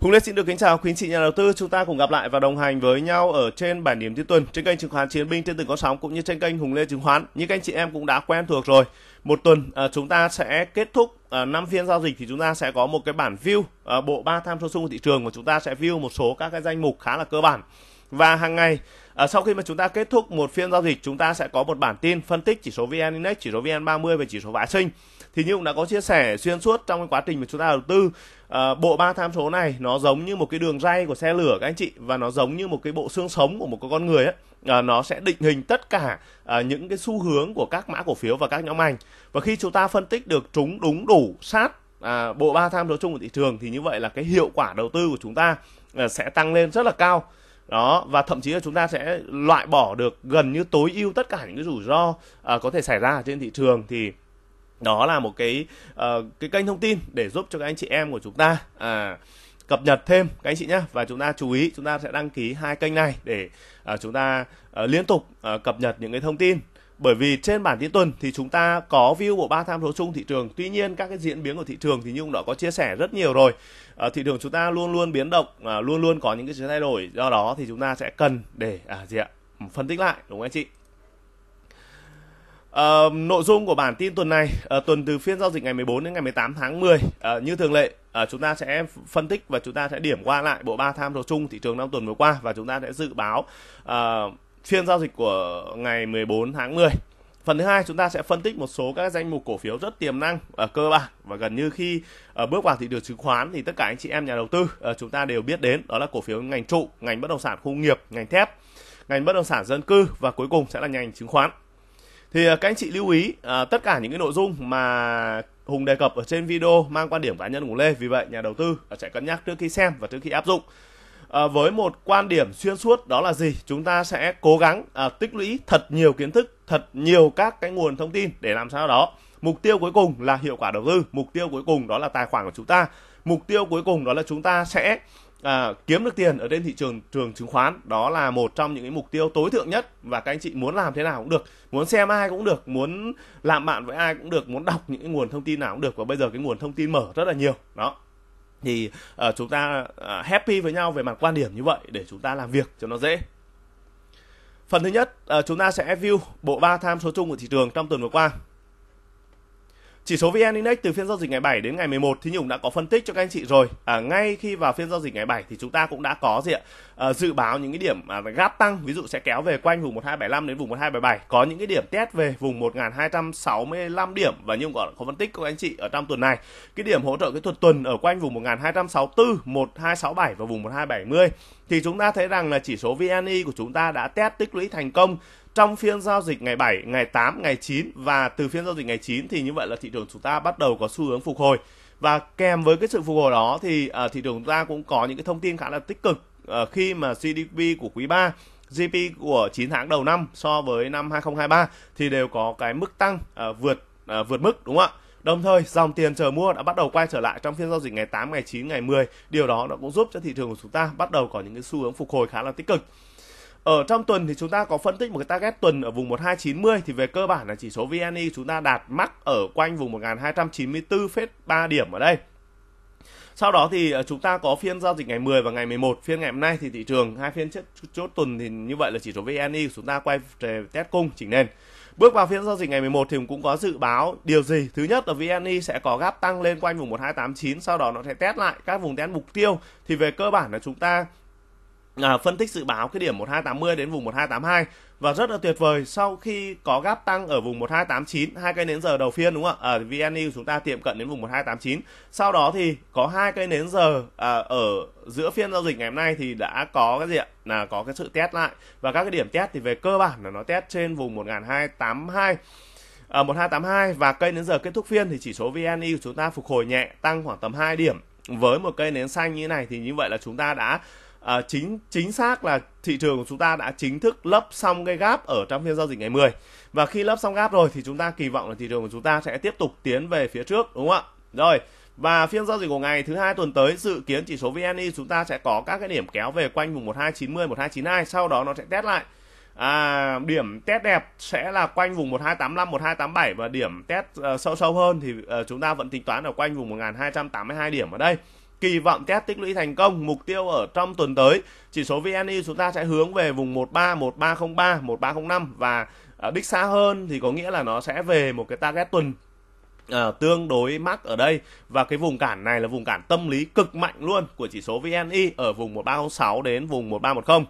Hùng Lê xin được kính chào quý anh chị nhà đầu tư. Chúng ta cùng gặp lại và đồng hành với nhau ở trên bản điểm tin tuần trên kênh chứng khoán Chiến binh trên từng con sóng cũng như trên kênh Hùng Lê chứng khoán. Như các anh chị em cũng đã quen thuộc rồi. Một tuần à, chúng ta sẽ kết thúc à, 5 phiên giao dịch thì chúng ta sẽ có một cái bản view à, bộ ba tham số sung của thị trường và chúng ta sẽ view một số các cái danh mục khá là cơ bản. Và hàng ngày à, sau khi mà chúng ta kết thúc một phiên giao dịch chúng ta sẽ có một bản tin phân tích chỉ số VN Index, chỉ số VN30 và chỉ số Phái sinh thì như cũng đã có chia sẻ xuyên suốt trong cái quá trình mà chúng ta đầu tư à, bộ ba tham số này nó giống như một cái đường ray của xe lửa các anh chị và nó giống như một cái bộ xương sống của một cái con người ấy à, ờ, nó sẽ định hình tất cả à, những cái xu hướng của các mã cổ phiếu và các nhóm ngành và khi chúng ta phân tích được chúng đúng đủ sát à, bộ ba tham số chung của thị trường thì như vậy là cái hiệu quả đầu tư của chúng ta à, sẽ tăng lên rất là cao đó và thậm chí là chúng ta sẽ loại bỏ được gần như tối ưu tất cả những cái rủi ro à, có thể xảy ra trên thị trường thì đó là một cái uh, cái kênh thông tin để giúp cho các anh chị em của chúng ta à, cập nhật thêm các anh chị nhé và chúng ta chú ý chúng ta sẽ đăng ký hai kênh này để uh, chúng ta uh, liên tục uh, cập nhật những cái thông tin bởi vì trên bản tin tuần thì chúng ta có view bộ ba tham số chung thị trường tuy nhiên các cái diễn biến của thị trường thì nhung đã có chia sẻ rất nhiều rồi à, thị trường chúng ta luôn luôn biến động à, luôn luôn có những cái sự thay đổi do đó thì chúng ta sẽ cần để à, gì ạ phân tích lại đúng không anh chị Uh, nội dung của bản tin tuần này uh, tuần từ phiên giao dịch ngày 14 đến ngày 18 tháng 10 uh, ờ, như thường lệ uh, chúng ta sẽ phân tích và chúng ta sẽ điểm qua lại bộ ba tham số chung thị trường trong tuần vừa qua và chúng ta sẽ dự báo uh, phiên giao dịch của ngày 14 tháng 10 Phần thứ hai chúng ta sẽ phân tích một số các danh mục cổ phiếu rất tiềm năng ở uh, cơ bản và gần như khi uh, bước vào thị trường chứng khoán thì tất cả anh chị em nhà đầu tư uh, chúng ta đều biết đến đó là cổ phiếu ngành trụ, ngành bất động sản khu nghiệp, ngành thép, ngành bất động sản dân cư và cuối cùng sẽ là ngành chứng khoán thì à, các anh chị lưu ý à, tất cả những cái nội dung mà Hùng đề cập ở trên video mang quan điểm cá nhân của Lê vì vậy nhà đầu tư sẽ cân nhắc trước khi xem và trước khi áp dụng à, với một quan điểm xuyên suốt đó là gì chúng ta sẽ cố gắng à, tích lũy thật nhiều kiến thức thật nhiều các cái nguồn thông tin để làm sao đó mục tiêu cuối cùng là hiệu quả đầu tư mục tiêu cuối cùng đó là tài khoản của chúng ta mục tiêu cuối cùng đó là chúng ta sẽ à, kiếm được tiền ở trên thị trường trường chứng khoán đó là một trong những cái mục tiêu tối thượng nhất và các anh chị muốn làm thế nào cũng được muốn xem ai cũng được muốn làm bạn với ai cũng được muốn đọc những cái nguồn thông tin nào cũng được và bây giờ cái nguồn thông tin mở rất là nhiều đó thì uh, chúng ta uh, happy với nhau về mặt quan điểm như vậy để chúng ta làm việc cho nó dễ phần thứ nhất uh, chúng ta sẽ view bộ ba tham số chung của thị trường trong tuần vừa qua chỉ số VN Index từ phiên giao dịch ngày 7 đến ngày 11 thì Nhung đã có phân tích cho các anh chị rồi. À, ngay khi vào phiên giao dịch ngày 7 thì chúng ta cũng đã có gì ạ? À, dự báo những cái điểm à, gap tăng, ví dụ sẽ kéo về quanh vùng 1275 đến vùng 1277, có những cái điểm test về vùng 1265 điểm và Nhung còn có phân tích cho các anh chị ở trong tuần này. Cái điểm hỗ trợ cái thuật tuần ở quanh vùng 1264, 1267 và vùng 1270 thì chúng ta thấy rằng là chỉ số VNI của chúng ta đã test tích lũy thành công trong phiên giao dịch ngày 7, ngày 8, ngày 9 và từ phiên giao dịch ngày 9 thì như vậy là thị trường chúng ta bắt đầu có xu hướng phục hồi và kèm với cái sự phục hồi đó thì uh, thị trường chúng ta cũng có những cái thông tin khá là tích cực uh, khi mà GDP của quý 3 GDP của 9 tháng đầu năm so với năm 2023 thì đều có cái mức tăng uh, vượt uh, vượt mức đúng không ạ? Đồng thời, dòng tiền chờ mua đã bắt đầu quay trở lại trong phiên giao dịch ngày 8, ngày 9, ngày 10. Điều đó nó cũng giúp cho thị trường của chúng ta bắt đầu có những cái xu hướng phục hồi khá là tích cực. Ở trong tuần thì chúng ta có phân tích một cái target tuần ở vùng 1290 thì về cơ bản là chỉ số VNI e chúng ta đạt mắc ở quanh vùng 1294,3 điểm ở đây. Sau đó thì ờ, chúng ta có phiên giao dịch ngày 10 và ngày 11, phiên ngày hôm nay thì thị trường hai phiên chốt, chốt tuần thì như vậy là chỉ số VNI e chúng ta quay về test cung chỉnh nền. Bước vào phiên giao dịch ngày 11 thì cũng có dự báo điều gì? Thứ nhất là VNI e sẽ có gap tăng lên quanh vùng 1289, sau đó nó sẽ test lại các vùng test mục tiêu. Thì về cơ bản là chúng ta à, phân tích dự báo cái điểm 1280 đến vùng 1282 và rất là tuyệt vời sau khi có gap tăng ở vùng 1289 hai cây nến giờ đầu phiên đúng không ạ ở VN chúng ta tiệm cận đến vùng 1289 sau đó thì có hai cây nến giờ à, ở giữa phiên giao dịch ngày hôm nay thì đã có cái gì ạ là có cái sự test lại và các cái điểm test thì về cơ bản là nó test trên vùng 1282 ở à, 1282 và cây nến giờ kết thúc phiên thì chỉ số VN của chúng ta phục hồi nhẹ tăng khoảng tầm 2 điểm với một cây nến xanh như thế này thì như vậy là chúng ta đã à, chính chính xác là thị trường của chúng ta đã chính thức lấp xong cái gap ở trong phiên giao dịch ngày 10 và khi lấp xong gap rồi thì chúng ta kỳ vọng là thị trường của chúng ta sẽ tiếp tục tiến về phía trước đúng không ạ rồi và phiên giao dịch của ngày thứ hai tuần tới dự kiến chỉ số VNI e chúng ta sẽ có các cái điểm kéo về quanh vùng 1290 1292 sau đó nó sẽ test lại à, điểm test đẹp sẽ là quanh vùng 1285 1287 và điểm test uh, sâu sâu hơn thì uh, chúng ta vẫn tính toán ở quanh vùng 1282 điểm ở đây kỳ vọng test tích lũy thành công mục tiêu ở trong tuần tới chỉ số VNI chúng ta sẽ hướng về vùng 13 1303 1305 và à, đích xa hơn thì có nghĩa là nó sẽ về một cái target tuần À, tương đối mắc ở đây và cái vùng cản này là vùng cản tâm lý cực mạnh luôn của chỉ số VNI ở vùng 1306 đến vùng 1310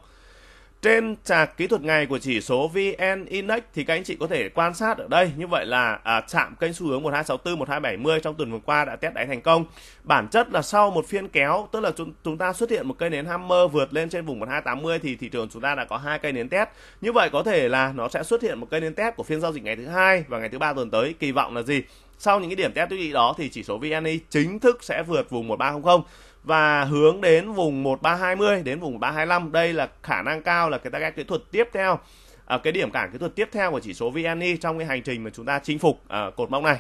trên trạc kỹ thuật ngày của chỉ số VN Index thì các anh chị có thể quan sát ở đây như vậy là à, chạm kênh xu hướng 1264 1270 trong tuần vừa qua đã test đáy thành công. Bản chất là sau một phiên kéo tức là chúng, chúng ta xuất hiện một cây nến hammer vượt lên trên vùng 1280 thì thị trường chúng ta đã có hai cây nến test. Như vậy có thể là nó sẽ xuất hiện một cây nến test của phiên giao dịch ngày thứ hai và ngày thứ ba tuần tới. Kỳ vọng là gì? Sau những cái điểm test tiêu dị đó thì chỉ số VN chính thức sẽ vượt vùng 1300 và hướng đến vùng 1320 đến vùng 325 đây là khả năng cao là cái target kỹ thuật tiếp theo ở à, cái điểm cản kỹ thuật tiếp theo của chỉ số VNI trong cái hành trình mà chúng ta chinh phục à, cột mốc này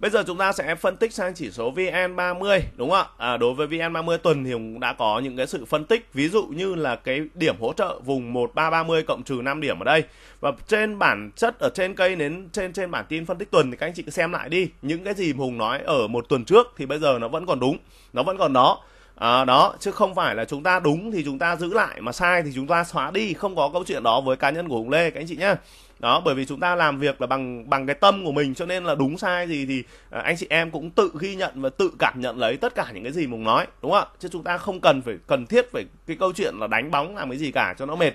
Bây giờ chúng ta sẽ phân tích sang chỉ số VN30 đúng không ạ? À, đối với VN30 tuần thì cũng đã có những cái sự phân tích ví dụ như là cái điểm hỗ trợ vùng 1330 cộng trừ 5 điểm ở đây. Và trên bản chất ở trên cây đến trên trên bản tin phân tích tuần thì các anh chị xem lại đi. Những cái gì Hùng nói ở một tuần trước thì bây giờ nó vẫn còn đúng, nó vẫn còn đó. À, đó chứ không phải là chúng ta đúng thì chúng ta giữ lại mà sai thì chúng ta xóa đi không có câu chuyện đó với cá nhân của Hùng Lê các anh chị nhé đó bởi vì chúng ta làm việc là bằng bằng cái tâm của mình cho nên là đúng sai gì thì à, anh chị em cũng tự ghi nhận và tự cảm nhận lấy tất cả những cái gì mùng nói đúng không ạ chứ chúng ta không cần phải cần thiết phải cái câu chuyện là đánh bóng làm cái gì cả cho nó mệt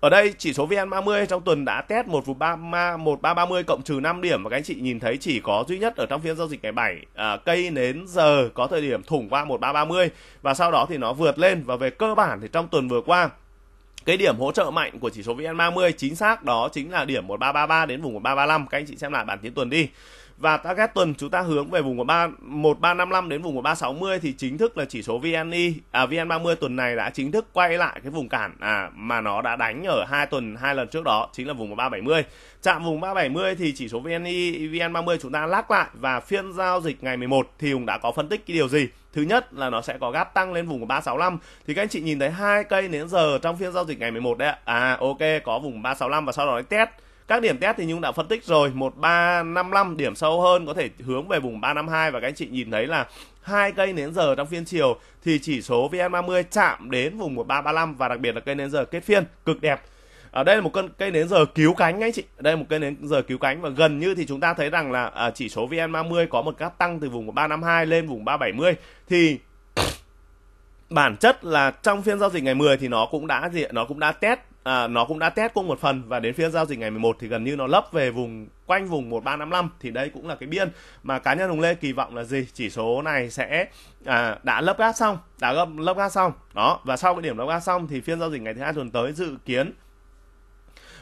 ở đây chỉ số VN30 trong tuần đã test 1330 cộng trừ 5 điểm và các anh chị nhìn thấy chỉ có duy nhất ở trong phiên giao dịch ngày 7 à, cây nến giờ có thời điểm thủng qua 1330 và sau đó thì nó vượt lên và về cơ bản thì trong tuần vừa qua cái điểm hỗ trợ mạnh của chỉ số VN30 chính xác đó chính là điểm 1333 đến vùng 1335 các anh chị xem lại bản tin tuần đi và target tuần chúng ta hướng về vùng của 3 1355 đến vùng của 360 thì chính thức là chỉ số VNI à VN30 tuần này đã chính thức quay lại cái vùng cản à mà nó đã đánh ở hai tuần hai lần trước đó chính là vùng của 370. Chạm vùng 370 thì chỉ số VNI VN30 chúng ta lắc lại và phiên giao dịch ngày 11 thì Hùng đã có phân tích cái điều gì? Thứ nhất là nó sẽ có gáp tăng lên vùng của 365 thì các anh chị nhìn thấy hai cây đến giờ trong phiên giao dịch ngày 11 đấy ạ. À ok có vùng 365 và sau đó test các điểm test thì Nhung đã phân tích rồi 1355 điểm sâu hơn có thể hướng về vùng 352 và các anh chị nhìn thấy là hai cây nến giờ trong phiên chiều thì chỉ số VN30 chạm đến vùng 1335 và đặc biệt là cây nến giờ kết phiên cực đẹp ở đây là một cây nến giờ cứu cánh anh chị đây là một cây nến giờ cứu cánh và gần như thì chúng ta thấy rằng là à, chỉ số VN30 có một gap tăng từ vùng 352 lên vùng 370 thì bản chất là trong phiên giao dịch ngày 10 thì nó cũng đã gì nó cũng đã test à, nó cũng đã test cũng một phần và đến phiên giao dịch ngày 11 thì gần như nó lấp về vùng quanh vùng 1355 thì đây cũng là cái biên mà cá nhân Hùng Lê kỳ vọng là gì chỉ số này sẽ à, đã lấp gáp xong đã lấp, lấp gáp xong đó và sau cái điểm lấp gáp xong thì phiên giao dịch ngày thứ hai tuần tới dự kiến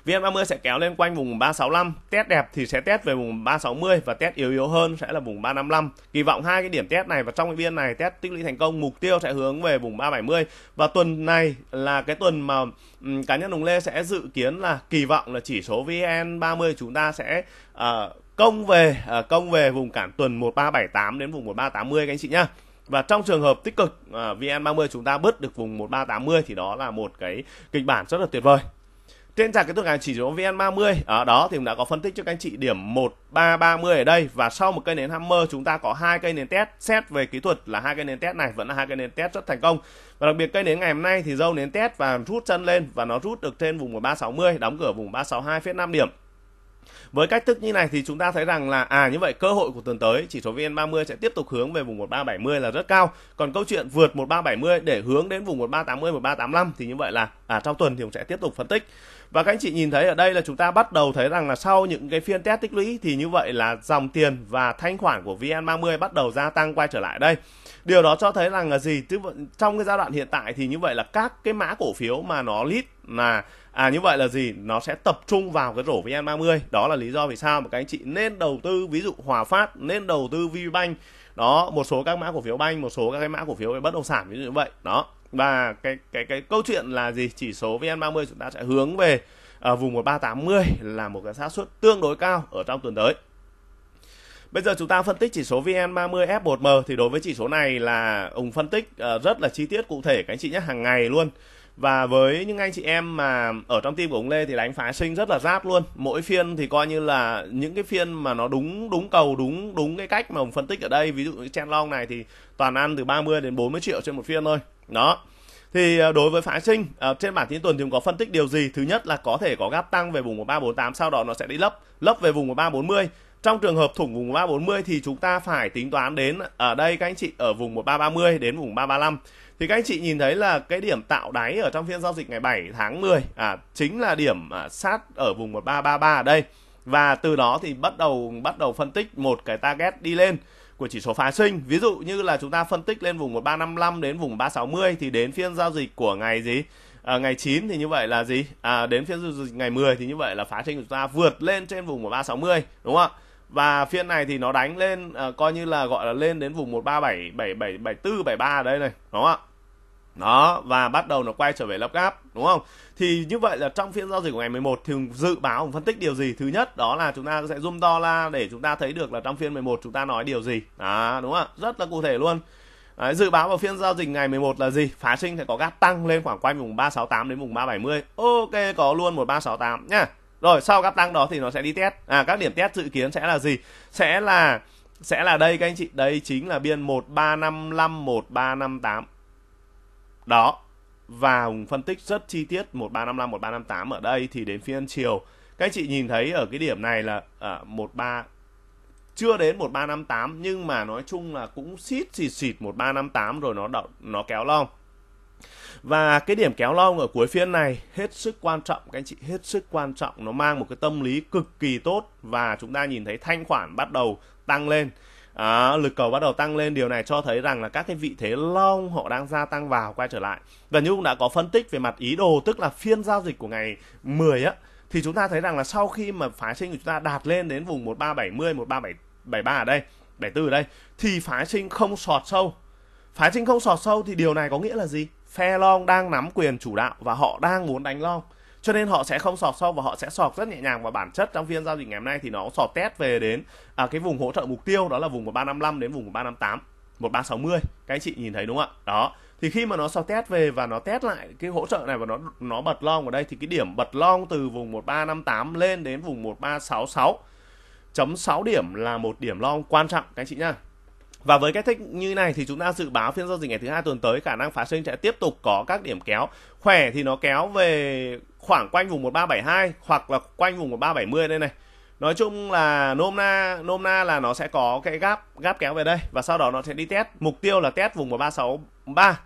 vn 30 sẽ kéo lên quanh vùng 365, test đẹp thì sẽ test về vùng 360 và test yếu yếu hơn sẽ là vùng 355. Kỳ vọng hai cái điểm test này và trong cái biên này test tích lũy thành công, mục tiêu sẽ hướng về vùng 370 và tuần này là cái tuần mà um, cá nhân Hùng Lê sẽ dự kiến là kỳ vọng là chỉ số VN30 chúng ta sẽ uh, công về uh, công về vùng cản tuần 1378 đến vùng 1380 các anh chị nhá. Và trong trường hợp tích cực uh, ờ, VN30 chúng ta bứt được vùng 1380 thì đó là một cái kịch bản rất là tuyệt vời trên sàn kỹ thuật ngành chỉ số VN30 ở ờ, đó thì cũng đã có phân tích cho các anh chị điểm 1330 ở đây và sau một cây nến hammer chúng ta có hai cây nến test xét về kỹ thuật là hai cây nến test này vẫn là hai cây nến test rất thành công và đặc biệt cây nến ngày hôm nay thì dâu nến test và rút chân lên và nó rút được trên vùng 1360 đóng cửa vùng 362,5 điểm với cách thức như này thì chúng ta thấy rằng là à như vậy cơ hội của tuần tới chỉ số VN30 sẽ tiếp tục hướng về vùng 1370 là rất cao. Còn câu chuyện vượt 1370 để hướng đến vùng 1380 1385 thì như vậy là à trong tuần thì cũng sẽ tiếp tục phân tích. Và các anh chị nhìn thấy ở đây là chúng ta bắt đầu thấy rằng là sau những cái phiên test tích lũy thì như vậy là dòng tiền và thanh khoản của VN30 bắt đầu gia tăng quay trở lại đây điều đó cho thấy rằng là gì tức trong cái giai đoạn hiện tại thì như vậy là các cái mã cổ phiếu mà nó lít là à như vậy là gì nó sẽ tập trung vào cái rổ VN30 đó là lý do vì sao mà các anh chị nên đầu tư ví dụ Hòa Phát nên đầu tư VBank đó một số các mã cổ phiếu banh một số các cái mã cổ phiếu về bất động sản ví dụ như vậy đó và cái cái cái câu chuyện là gì chỉ số VN30 chúng ta sẽ hướng về ở à, vùng 1380 là một cái xác suất tương đối cao ở trong tuần tới Bây giờ chúng ta phân tích chỉ số VN30 F1M thì đối với chỉ số này là ông phân tích ờ, rất là chi tiết cụ thể các anh chị nhé hàng ngày luôn. Và với những anh chị em mà ở trong team của ông Lê thì đánh phá sinh rất là giáp luôn. Mỗi phiên thì coi như là những cái phiên mà nó đúng đúng cầu đúng đúng cái cách mà ông phân tích ở đây, ví dụ cái chen long này thì toàn ăn từ 30 đến 40 triệu trên một phiên thôi. Đó. Thì ờ, đối với phá sinh ờ, trên bản tin tuần thì có phân tích điều gì? Thứ nhất là có thể có gap tăng về vùng 1348 sau đó nó sẽ đi lấp, lấp về vùng 1340 trong trường hợp thủng vùng 340 thì chúng ta phải tính toán đến ở đây các anh chị ở vùng 1330 đến vùng 335 thì các anh chị nhìn thấy là cái điểm tạo đáy ở trong phiên giao dịch ngày 7 tháng 10 à chính là điểm à, sát ở vùng 1333 ở đây và từ đó thì bắt đầu bắt đầu phân tích một cái target đi lên của chỉ số phái sinh. Ví dụ như là chúng ta phân tích lên vùng 1355 đến vùng 360 thì đến phiên giao dịch của ngày gì? À, ngày 9 thì như vậy là gì? À, đến phiên giao dịch ngày 10 thì như vậy là phá sinh của chúng ta vượt lên trên vùng 1360 đúng không ạ? và phiên này thì nó đánh lên à, coi như là gọi là lên đến vùng 137 7774 73 đây này đúng không ạ đó và bắt đầu nó quay trở về lắp gáp đúng không thì như vậy là trong phiên giao dịch của ngày 11 thì dự báo phân tích điều gì thứ nhất đó là chúng ta sẽ zoom to la để chúng ta thấy được là trong phiên 11 chúng ta nói điều gì à, đúng không rất là cụ thể luôn Đấy, dự báo vào phiên giao dịch ngày 11 là gì? Phá sinh sẽ có gap tăng lên khoảng quanh vùng 368 đến vùng 370. Ok, có luôn 1368 nhá rồi sau các tăng đó thì nó sẽ đi test à các điểm test dự kiến sẽ là gì sẽ là sẽ là đây các anh chị đây chính là biên một một ba ba năm năm năm tám đó và phân tích rất chi tiết một một ba ba năm năm năm tám ở đây thì đến phiên chiều các anh chị nhìn thấy ở cái điểm này là à, một ba chưa đến 1358 nhưng mà nói chung là cũng xít xịt xịt 1358 rồi nó đậu, nó kéo long và cái điểm kéo long ở cuối phiên này hết sức quan trọng các anh chị hết sức quan trọng nó mang một cái tâm lý cực kỳ tốt và chúng ta nhìn thấy thanh khoản bắt đầu tăng lên à, lực cầu bắt đầu tăng lên điều này cho thấy rằng là các cái vị thế long họ đang gia tăng vào quay trở lại và như cũng đã có phân tích về mặt ý đồ tức là phiên giao dịch của ngày 10 á thì chúng ta thấy rằng là sau khi mà phái sinh của chúng ta đạt lên đến vùng 1370 1373 ở đây 74 ở đây thì phái sinh không sọt sâu phái sinh không sọt sâu thì điều này có nghĩa là gì phe long đang nắm quyền chủ đạo và họ đang muốn đánh long cho nên họ sẽ không sọt sâu và họ sẽ sọt rất nhẹ nhàng và bản chất trong phiên giao dịch ngày hôm nay thì nó sọt test về đến à, cái vùng hỗ trợ mục tiêu đó là vùng 1355 đến vùng 1358 1360 các anh chị nhìn thấy đúng không ạ đó thì khi mà nó sọt test về và nó test lại cái hỗ trợ này và nó nó bật long ở đây thì cái điểm bật long từ vùng 1358 lên đến vùng 1366 chấm 6 điểm là một điểm long quan trọng các anh chị nhá và với cái thích như này thì chúng ta dự báo phiên giao dịch ngày thứ hai tuần tới khả năng phá sinh sẽ tiếp tục có các điểm kéo. Khỏe thì nó kéo về khoảng quanh vùng 1372 hoặc là quanh vùng 1370 đây này. Nói chung là nôm na nôm na là nó sẽ có cái gáp gáp kéo về đây và sau đó nó sẽ đi test. Mục tiêu là test vùng 1363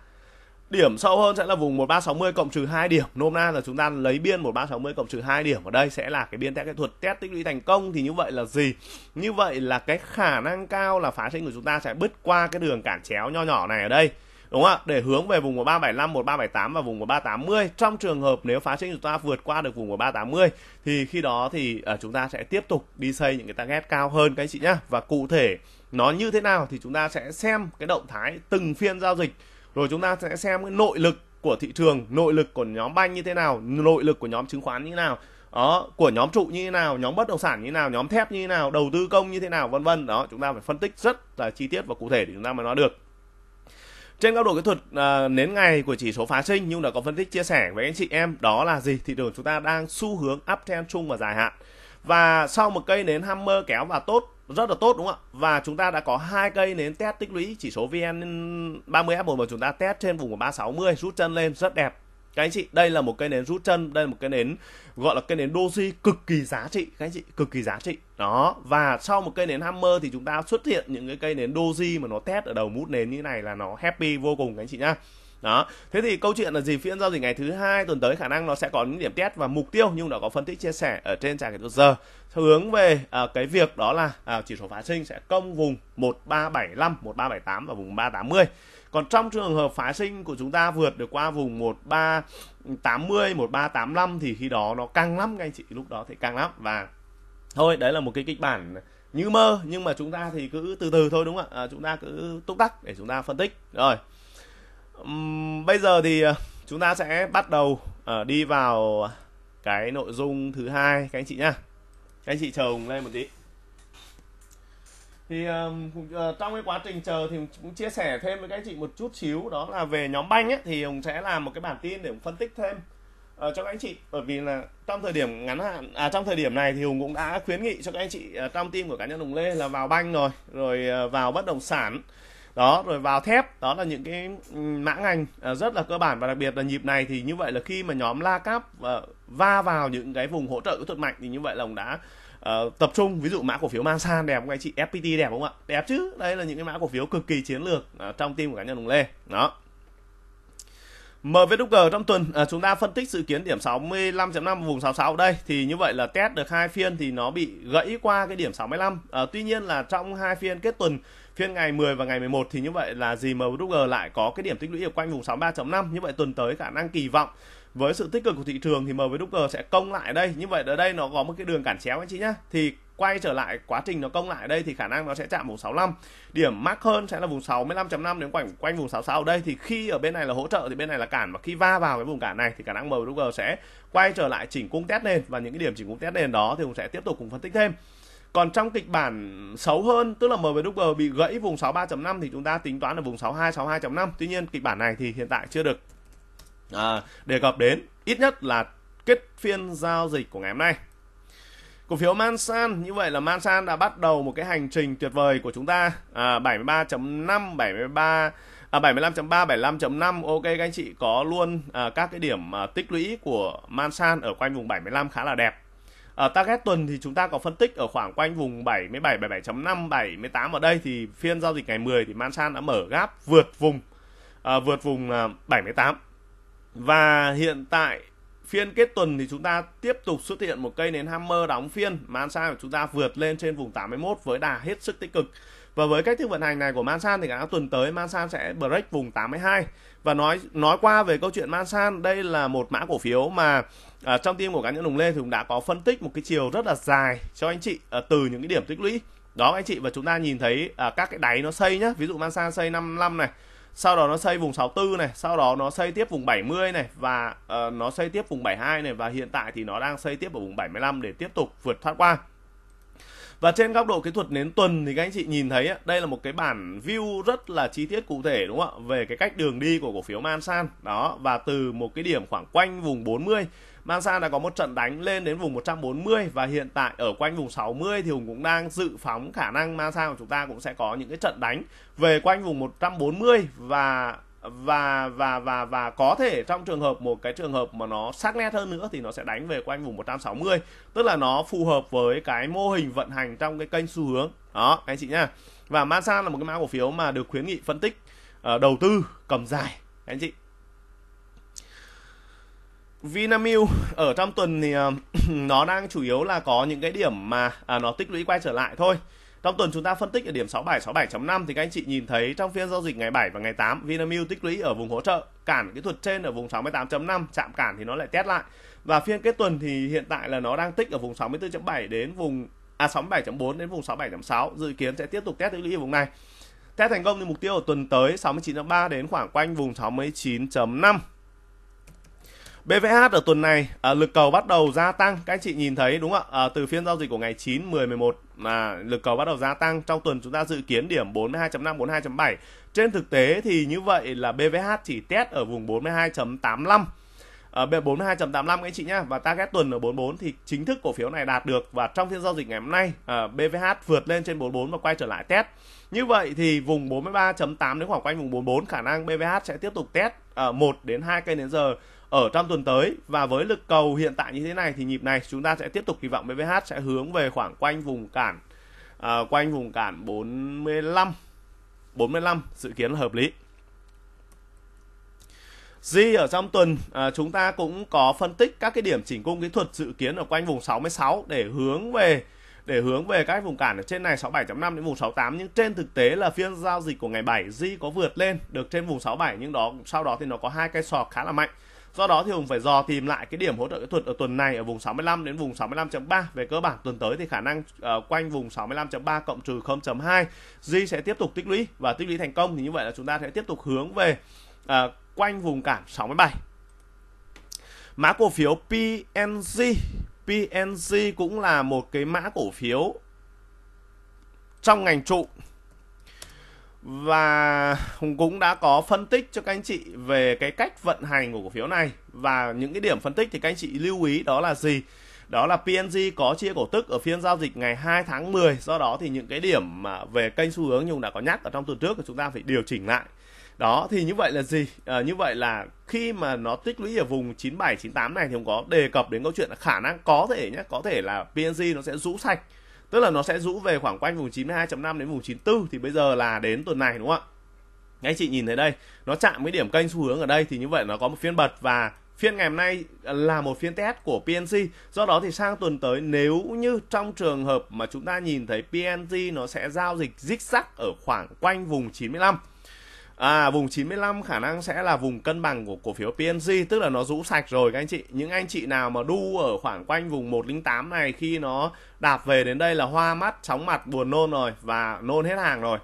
Điểm sâu hơn sẽ là vùng 1360 cộng trừ 2 điểm. Nôm na là chúng ta lấy biên 1360 cộng trừ 2 điểm ở đây sẽ là cái biên theo cái thuật test tích lũy thành công thì như vậy là gì? Như vậy là cái khả năng cao là phá sinh của chúng ta sẽ bứt qua cái đường cản chéo nho nhỏ này ở đây đúng không ạ? Để hướng về vùng 1375, 1378 và vùng 1380. Trong trường hợp nếu phá sinh chúng ta vượt qua được vùng 1380 thì khi đó thì ờ, chúng ta sẽ tiếp tục đi xây những cái target cao hơn các anh chị nhá. Và cụ thể nó như thế nào thì chúng ta sẽ xem cái động thái từng phiên giao dịch rồi chúng ta sẽ xem cái nội lực của thị trường nội lực của nhóm banh như thế nào nội lực của nhóm chứng khoán như thế nào đó của nhóm trụ như thế nào nhóm bất động sản như thế nào nhóm thép như thế nào đầu tư công như thế nào vân vân đó chúng ta phải phân tích rất là chi tiết và cụ thể để chúng ta mới nói được trên góc độ kỹ thuật à, nến ngày của chỉ số phá sinh nhưng đã có phân tích chia sẻ với anh chị em đó là gì thị trường chúng ta đang xu hướng uptrend chung và dài hạn và sau một cây nến hammer kéo và tốt rất là tốt đúng không ạ? Và chúng ta đã có hai cây nến test tích lũy chỉ số VN30F1 mà chúng ta test trên vùng của 360 rút chân lên rất đẹp. Các anh chị, đây là một cây nến rút chân, đây là một cây nến gọi là cây nến doji cực kỳ giá trị các anh chị, cực kỳ giá trị. Đó, và sau một cây nến hammer thì chúng ta xuất hiện những cái cây nến doji mà nó test ở đầu mút nến như này là nó happy vô cùng các anh chị nhá đó thế thì câu chuyện là gì phiên giao dịch ngày thứ hai tuần tới khả năng nó sẽ có những điểm test và mục tiêu nhưng đã có phân tích chia sẻ ở trên trang cái giờ hướng về à, cái việc đó là à, chỉ số phái sinh sẽ công vùng 1375, 1378 và vùng 380. Còn trong trường hợp phái sinh của chúng ta vượt được qua vùng 1380, 1385 thì khi đó nó căng lắm ngay chị, lúc đó thì căng lắm và thôi đấy là một cái kịch bản như mơ nhưng mà chúng ta thì cứ từ từ thôi đúng không ạ à, chúng ta cứ túc tắc để chúng ta phân tích rồi Uhm, bây giờ thì ờ, chúng ta sẽ bắt đầu uh, đi vào cái nội dung thứ hai các anh chị nhá. Các anh chị chờ cùng lên một tí. Thì uh, trong cái quá trình chờ thì cũng chia sẻ thêm với các anh chị một chút xíu đó là về nhóm banh ấy thì Hùng sẽ làm một cái bản tin để Hùng phân tích thêm uh, cho các anh chị bởi vì là trong thời điểm ngắn hạn à trong thời điểm này thì Hùng cũng đã khuyến nghị cho các anh chị uh, trong team của cá nhân Hùng Lê là vào banh rồi, rồi uh, vào bất động sản đó rồi vào thép đó là những cái mã ngành à, rất là cơ bản và đặc biệt là nhịp này thì như vậy là khi mà nhóm la cáp ờ, va vào những cái vùng hỗ trợ kỹ thuật mạnh thì như vậy là ông đã Uh, tập trung ví dụ mã cổ phiếu Masan đẹp không anh chị FPT đẹp không ạ đẹp chứ đây là những cái mã cổ phiếu cực kỳ chiến lược uh, trong team của cá nhân Hùng Lê đó MVG trong tuần à, chúng ta phân tích dự kiến điểm 65.5 vùng 66 đây thì như vậy là test được hai phiên thì nó bị gãy qua cái điểm 65. À, tuy nhiên là trong hai phiên kết tuần phiên ngày 10 và ngày 11 thì như vậy là gì mà Brugger lại có cái điểm tích lũy ở quanh vùng 63 5 như vậy tuần tới khả năng kỳ vọng với sự tích cực của thị trường thì MV sẽ công lại đây như vậy ở đây nó có một cái đường cản chéo anh chị nhá thì quay trở lại quá trình nó công lại đây thì khả năng nó sẽ chạm vùng 65 điểm mắc hơn sẽ là vùng 65.5 đến quanh quanh vùng 66 ở đây thì khi ở bên này là hỗ trợ thì bên này là cản và khi va vào cái vùng cản này thì khả năng MV sẽ quay trở lại chỉnh cung test lên và những cái điểm chỉnh cung test lên đó thì cũng sẽ tiếp tục cùng phân tích thêm còn trong kịch bản xấu hơn tức là MWR bị gãy vùng 63.5 thì chúng ta tính toán ở vùng 62 62.5 tuy nhiên kịch bản này thì hiện tại chưa được à, đề cập đến ít nhất là kết phiên giao dịch của ngày hôm nay cổ phiếu Mansan như vậy là Mansan đã bắt đầu một cái hành trình tuyệt vời của chúng ta à, 73.5 73 à, 75.3 75.5 ok các anh chị có luôn à, các cái điểm à, tích lũy của Mansan ở quanh vùng 75 khá là đẹp ở ờ, target tuần thì chúng ta có phân tích ở khoảng quanh vùng 77, 77.5, 78 ở đây thì phiên giao dịch ngày 10 thì Mansan đã mở gap vượt vùng à, vượt vùng à, ờ, 78. Và hiện tại phiên kết tuần thì chúng ta tiếp tục xuất hiện một cây nến hammer đóng phiên Mansan của chúng ta vượt lên trên vùng 81 với đà hết sức tích cực. Và với cách thức vận hành này của Mansan thì cả tuần tới Mansan sẽ break vùng 82 và nói nói qua về câu chuyện Mansan đây là một mã cổ phiếu mà à, trong tim của cá nhân Hùng Lê thì cũng đã có phân tích một cái chiều rất là dài cho anh chị à, từ những cái điểm tích lũy đó anh chị và chúng ta nhìn thấy à, các cái đáy nó xây nhá ví dụ man Mansa xây 55 này sau đó nó xây vùng 64 này sau đó nó xây tiếp vùng 70 này và uh, nó xây tiếp vùng 72 này và hiện tại thì nó đang xây tiếp ở vùng 75 để tiếp tục vượt thoát qua và trên góc độ kỹ thuật nến tuần thì các anh chị nhìn thấy đây là một cái bản view rất là chi tiết cụ thể đúng không ạ về cái cách đường đi của cổ phiếu man san đó và từ một cái điểm khoảng quanh vùng 40 Mang đã có một trận đánh lên đến vùng 140 và hiện tại ở quanh vùng 60 thì Hùng cũng đang dự phóng khả năng Mang của chúng ta cũng sẽ có những cái trận đánh về quanh vùng 140 và và và và và có thể trong trường hợp một cái trường hợp mà nó sắc nét hơn nữa thì nó sẽ đánh về quanh vùng 160 tức là nó phù hợp với cái mô hình vận hành trong cái kênh xu hướng đó anh chị nhá và Masan là một cái mã cổ phiếu mà được khuyến nghị phân tích uh, đầu tư cầm dài anh chị Vinamilk ở trong tuần thì uh, nó đang chủ yếu là có những cái điểm mà à, nó tích lũy quay trở lại thôi. Trong tuần chúng ta phân tích ở điểm 67 67.5 thì các anh chị nhìn thấy trong phiên giao dịch ngày 7 và ngày 8 Vinamilk tích lũy ở vùng hỗ trợ cản kỹ thuật trên ở vùng 68.5 chạm cản thì nó lại test lại. Và phiên kết tuần thì hiện tại là nó đang tích ở vùng 64.7 đến vùng a à 67.4 đến vùng 67.6 dự kiến sẽ tiếp tục test tích lũy ở vùng này. Test thành công thì mục tiêu ở tuần tới 69.3 đến khoảng quanh vùng 69.5. BVH ở tuần này à, lực cầu bắt đầu gia tăng các anh chị nhìn thấy đúng không ạ à, từ phiên giao dịch của ngày 9 10 11 mà lực cầu bắt đầu gia tăng trong tuần chúng ta dự kiến điểm 42.5 42.7 trên thực tế thì như vậy là BVH chỉ test ở vùng 42.85 ở 42.85 các anh chị nhá và target tuần ở 44 thì chính thức cổ phiếu này đạt được và trong phiên giao dịch ngày hôm nay à, BVH vượt lên trên 44 và quay trở lại test. Như vậy thì vùng 43.8 đến khoảng quanh vùng 44 khả năng BVH sẽ tiếp tục test ở à, 1 đến 2 cây đến giờ ở trong tuần tới và với lực cầu hiện tại như thế này thì nhịp này chúng ta sẽ tiếp tục kỳ vọng bvh sẽ hướng về khoảng quanh vùng cản à, quanh vùng cản 45 45 dự kiến là hợp lý Di ở trong tuần à, chúng ta cũng có phân tích các cái điểm chỉnh cung kỹ thuật dự kiến ở quanh vùng 66 để hướng về để hướng về các vùng cản ở trên này 67.5 đến vùng 68 nhưng trên thực tế là phiên giao dịch của ngày 7 Di có vượt lên được trên vùng 67 nhưng đó sau đó thì nó có hai cái sọt khá là mạnh Do đó thì Hùng phải dò tìm lại cái điểm hỗ trợ kỹ thuật ở tuần này ở vùng 65 đến vùng 65.3. Về cơ bản tuần tới thì khả năng uh, quanh vùng 65.3 cộng trừ 0.2 Di sẽ tiếp tục tích lũy và tích lũy thành công thì như vậy là chúng ta sẽ tiếp tục hướng về uh, quanh vùng cản 67. Mã cổ phiếu PNG PNG cũng là một cái mã cổ phiếu trong ngành trụ và Hùng cũng đã có phân tích cho các anh chị về cái cách vận hành của cổ phiếu này và những cái điểm phân tích thì các anh chị lưu ý đó là gì đó là PNG có chia cổ tức ở phiên giao dịch ngày 2 tháng 10 do đó thì những cái điểm mà về kênh xu hướng hùng đã có nhắc ở trong tuần trước của chúng ta phải điều chỉnh lại đó thì như vậy là gì à, như vậy là khi mà nó tích lũy ở vùng 97 98 này thì hùng có đề cập đến câu chuyện là khả năng có thể nhé có thể là PNG nó sẽ rũ sạch tức là nó sẽ rũ về khoảng quanh vùng 92.5 đến vùng 94 thì bây giờ là đến tuần này đúng không ạ anh chị nhìn thấy đây nó chạm với điểm kênh xu hướng ở đây thì như vậy nó có một phiên bật và phiên ngày hôm nay à, là một phiên test của PNC. do đó thì sang tuần tới nếu như trong trường hợp mà chúng ta nhìn thấy PNC nó sẽ giao dịch zigzag ở khoảng quanh vùng 95 À vùng 95 khả năng sẽ là vùng cân bằng của cổ phiếu PNG tức là nó rũ sạch rồi các anh chị. Những anh chị nào mà đu ở khoảng quanh vùng 108 này khi nó đạp về đến đây là hoa mắt, chóng mặt, buồn nôn rồi và nôn hết hàng rồi.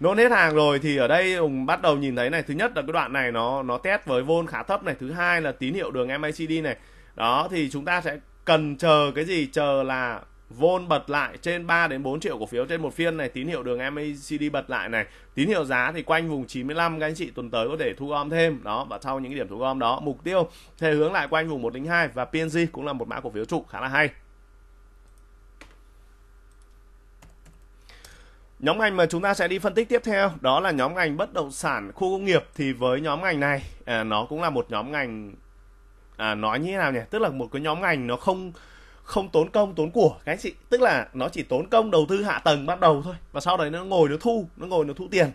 Nôn hết hàng rồi thì ở đây ông bắt đầu nhìn thấy này, thứ nhất là cái đoạn này nó nó test với vol khá thấp này, thứ hai là tín hiệu đường MACD này. Đó thì chúng ta sẽ cần chờ cái gì? Chờ là Vôn bật lại trên 3 đến 4 triệu cổ phiếu trên một phiên này, tín hiệu đường MACD bật lại này, tín hiệu giá thì quanh vùng 95 các anh chị tuần tới có thể thu gom thêm đó và sau những cái điểm thu gom đó mục tiêu thể hướng lại quanh vùng 102 và PNG cũng là một mã cổ phiếu trụ khá là hay Nhóm ngành mà chúng ta sẽ đi phân tích tiếp theo đó là nhóm ngành bất động sản khu công nghiệp thì với nhóm ngành này à, nó cũng là một nhóm ngành à, nói như thế nào nhỉ tức là một cái nhóm ngành nó không không tốn công tốn của các anh chị tức là nó chỉ tốn công đầu tư hạ tầng bắt đầu thôi và sau đấy nó ngồi nó thu nó ngồi nó thu tiền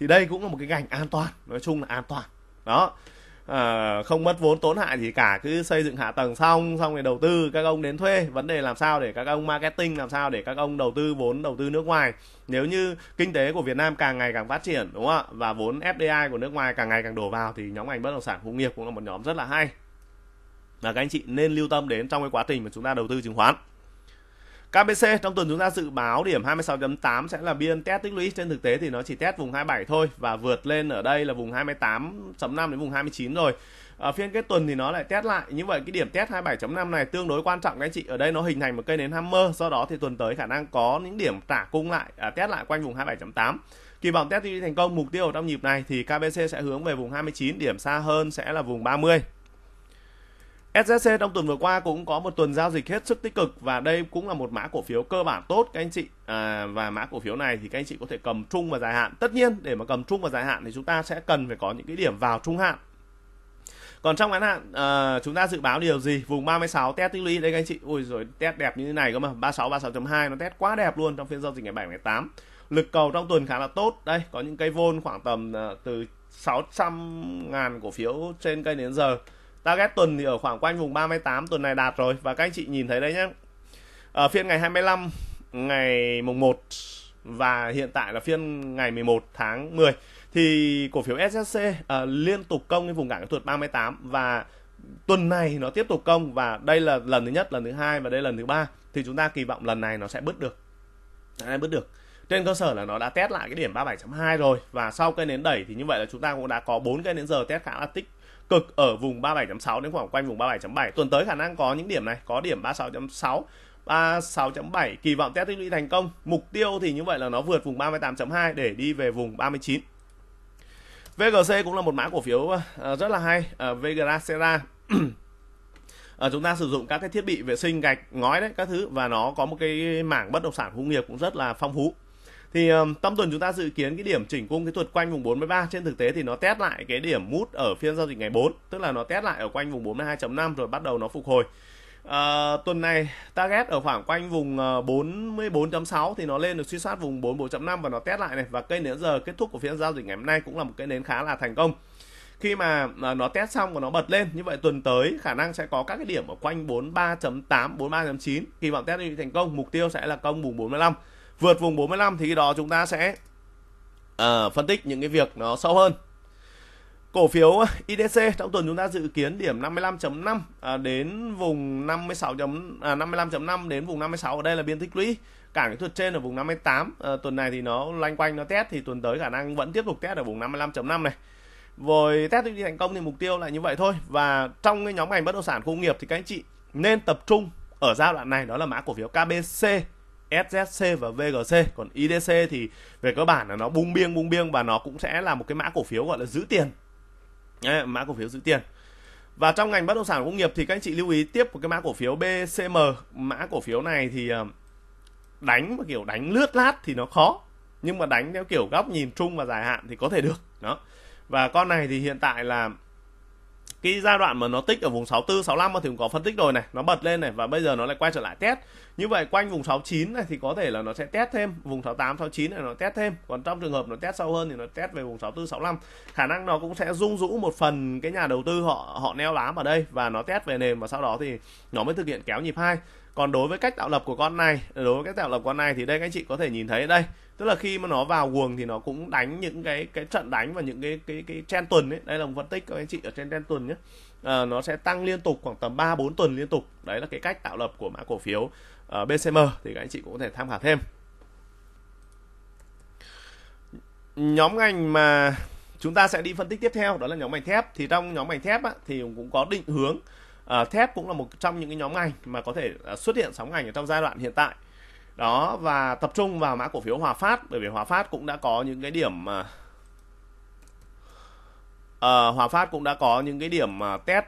thì đây cũng là một cái ngành an toàn nói chung là an toàn đó à, không mất vốn tốn hại gì cả cứ xây dựng hạ tầng xong xong rồi đầu tư các ông đến thuê vấn đề làm sao để các ông marketing làm sao để các ông đầu tư vốn đầu tư nước ngoài nếu như kinh tế của Việt Nam càng ngày càng phát triển đúng không ạ và vốn FDI của nước ngoài càng ngày càng đổ vào thì nhóm ngành bất động sản công nghiệp cũng là một nhóm rất là hay là các anh chị nên lưu tâm đến trong cái quá trình mà chúng ta đầu tư chứng khoán. KBC trong tuần chúng ta dự báo điểm 26.8 sẽ là biên test tích lũy trên thực tế thì nó chỉ test vùng 27 thôi và vượt lên ở đây là vùng 28.5 đến vùng 29 rồi. Ở phiên kết tuần thì nó lại test lại. Như vậy cái điểm test 27.5 này tương đối quan trọng các anh chị. Ở đây nó hình thành một cây nến hammer, do đó thì tuần tới khả năng có những điểm trả cung lại à, test lại quanh vùng 27.8. Kỳ vọng test đi thành công mục tiêu trong nhịp này thì KBC sẽ hướng về vùng 29, điểm xa hơn sẽ là vùng 30. SZC trong tuần vừa qua cũng có một tuần giao dịch hết sức tích cực và đây cũng là một mã cổ phiếu cơ bản tốt các anh chị à, và mã cổ phiếu này thì các anh chị có thể cầm trung và dài hạn. Tất nhiên để mà cầm trung và dài hạn thì chúng ta sẽ cần phải có những cái điểm vào trung hạn. Còn trong ngắn hạn à, chúng ta dự báo điều gì? Vùng 36 test tích lũy đây các anh chị. Ôi rồi test đẹp như thế này cơ mà 36 36.2 nó test quá đẹp luôn trong phiên giao dịch ngày 7 ngày 8. Lực cầu trong tuần khá là tốt. Đây có những cây vôn khoảng tầm à, từ 600 ngàn cổ phiếu trên cây đến giờ target tuần thì ở khoảng quanh vùng 38 tuần này đạt rồi và các anh chị nhìn thấy đấy nhé ở phiên ngày 25 ngày mùng 1 và hiện tại là phiên ngày 11 tháng 10 thì cổ phiếu SSC uh, ờ, liên tục công cái vùng cản kỹ thuật 38 và tuần này nó tiếp tục công và đây là lần thứ nhất, lần thứ hai và đây là lần thứ ba thì chúng ta kỳ vọng lần này nó sẽ bứt được. Nó sẽ bứt được trên cơ sở là nó đã test lại cái điểm 37.2 rồi và sau cây nến đẩy thì như vậy là chúng ta cũng đã có bốn cây nến giờ test khá là tích cực ở vùng 37.6 đến khoảng quanh vùng 37.7 tuần tới khả năng có những điểm này có điểm 36.6 36.7 kỳ vọng test tích lũy thành công mục tiêu thì như vậy là nó vượt vùng 38.2 để đi về vùng 39 VGC cũng là một mã cổ phiếu ờ, rất là hay ờ, Vegracera À, ờ, chúng ta sử dụng các cái thiết bị vệ sinh gạch ngói đấy các thứ và nó có một cái mảng bất động sản hữu nghiệp cũng rất là phong phú thì um, uh, tuần chúng ta dự kiến cái điểm chỉnh cung cái thuật quanh vùng 43 trên thực tế thì nó test lại cái điểm mút ở phiên giao dịch ngày 4 tức là nó test lại ở quanh vùng 42.5 rồi bắt đầu nó phục hồi uh, tuần này target ở khoảng quanh vùng 44.6 ờ, thì nó lên được suy soát vùng 44.5 và nó test lại này và cây nến giờ kết thúc của phiên giao dịch ngày hôm nay cũng là một cây nến khá là thành công khi mà ờ, nó test xong và nó bật lên như vậy tuần tới khả năng sẽ có các cái điểm ở quanh 43.8 43.9 kỳ vọng test thành công mục tiêu sẽ là công vùng 45 vượt vùng 45 thì khi đó chúng ta sẽ uh, phân tích những cái việc nó sâu hơn cổ phiếu IDC trong tuần chúng ta dự kiến điểm 55.5 à, đến vùng 56. À, 55.5 đến vùng 56 ở đây là biên tích lũy cản kỹ thuật trên ở vùng 58 à, ờ, tuần này thì nó loanh quanh nó test thì tuần tới khả năng vẫn tiếp tục test ở vùng 55.5 này rồi test đi thành công thì mục tiêu là như vậy thôi và trong cái nhóm ngành bất động sản công nghiệp thì các anh chị nên tập trung ở giai đoạn này đó là mã cổ phiếu KBC SZC và VGC còn IDC thì về cơ bản là nó bung biêng bung biêng và nó cũng sẽ là một cái mã cổ phiếu gọi là giữ tiền Đấy, mã cổ phiếu giữ tiền và trong ngành bất động sản công nghiệp thì các anh chị lưu ý tiếp một cái mã cổ phiếu BCM mã cổ phiếu này thì ờ, đánh mà kiểu đánh lướt lát thì nó khó nhưng mà đánh theo kiểu góc nhìn trung và dài hạn thì có thể được đó và con này thì hiện tại là cái giai đoạn mà nó tích ở vùng 64 65 mà thì cũng có phân tích rồi này nó bật lên này và bây giờ nó lại quay trở lại test như vậy quanh vùng 69 này thì có thể là nó sẽ test thêm vùng 68 69 này nó test thêm còn trong trường hợp nó test sâu hơn thì nó test về vùng 64 65 khả năng nó cũng sẽ rung rũ một phần cái nhà đầu tư họ họ neo lá ở đây và nó test về nền và sau đó thì nó mới thực hiện kéo nhịp hai còn đối với cách tạo lập của con này đối với cách tạo lập con này thì đây các anh chị có thể nhìn thấy đây tức là khi mà nó vào guồng thì nó cũng đánh những cái cái trận đánh và những cái cái cái chen tuần ấy đây là một phân tích các anh chị ở trên chen tuần nhé à, nó sẽ tăng liên tục khoảng tầm 3 4 tuần liên tục đấy là cái cách tạo lập của mã cổ phiếu à, ờ, BCM thì các anh chị cũng có thể tham khảo thêm nhóm ngành mà chúng ta sẽ đi phân tích tiếp theo đó là nhóm ngành thép thì trong nhóm ngành thép á, thì cũng có định hướng à, thép cũng là một trong những cái nhóm ngành mà có thể xuất hiện sóng ngành ở trong giai đoạn hiện tại đó và tập trung vào mã cổ phiếu Hòa Phát bởi vì Hòa Phát cũng đã có những cái điểm mà uh, ờ, Hòa Phát cũng đã có những cái điểm mà test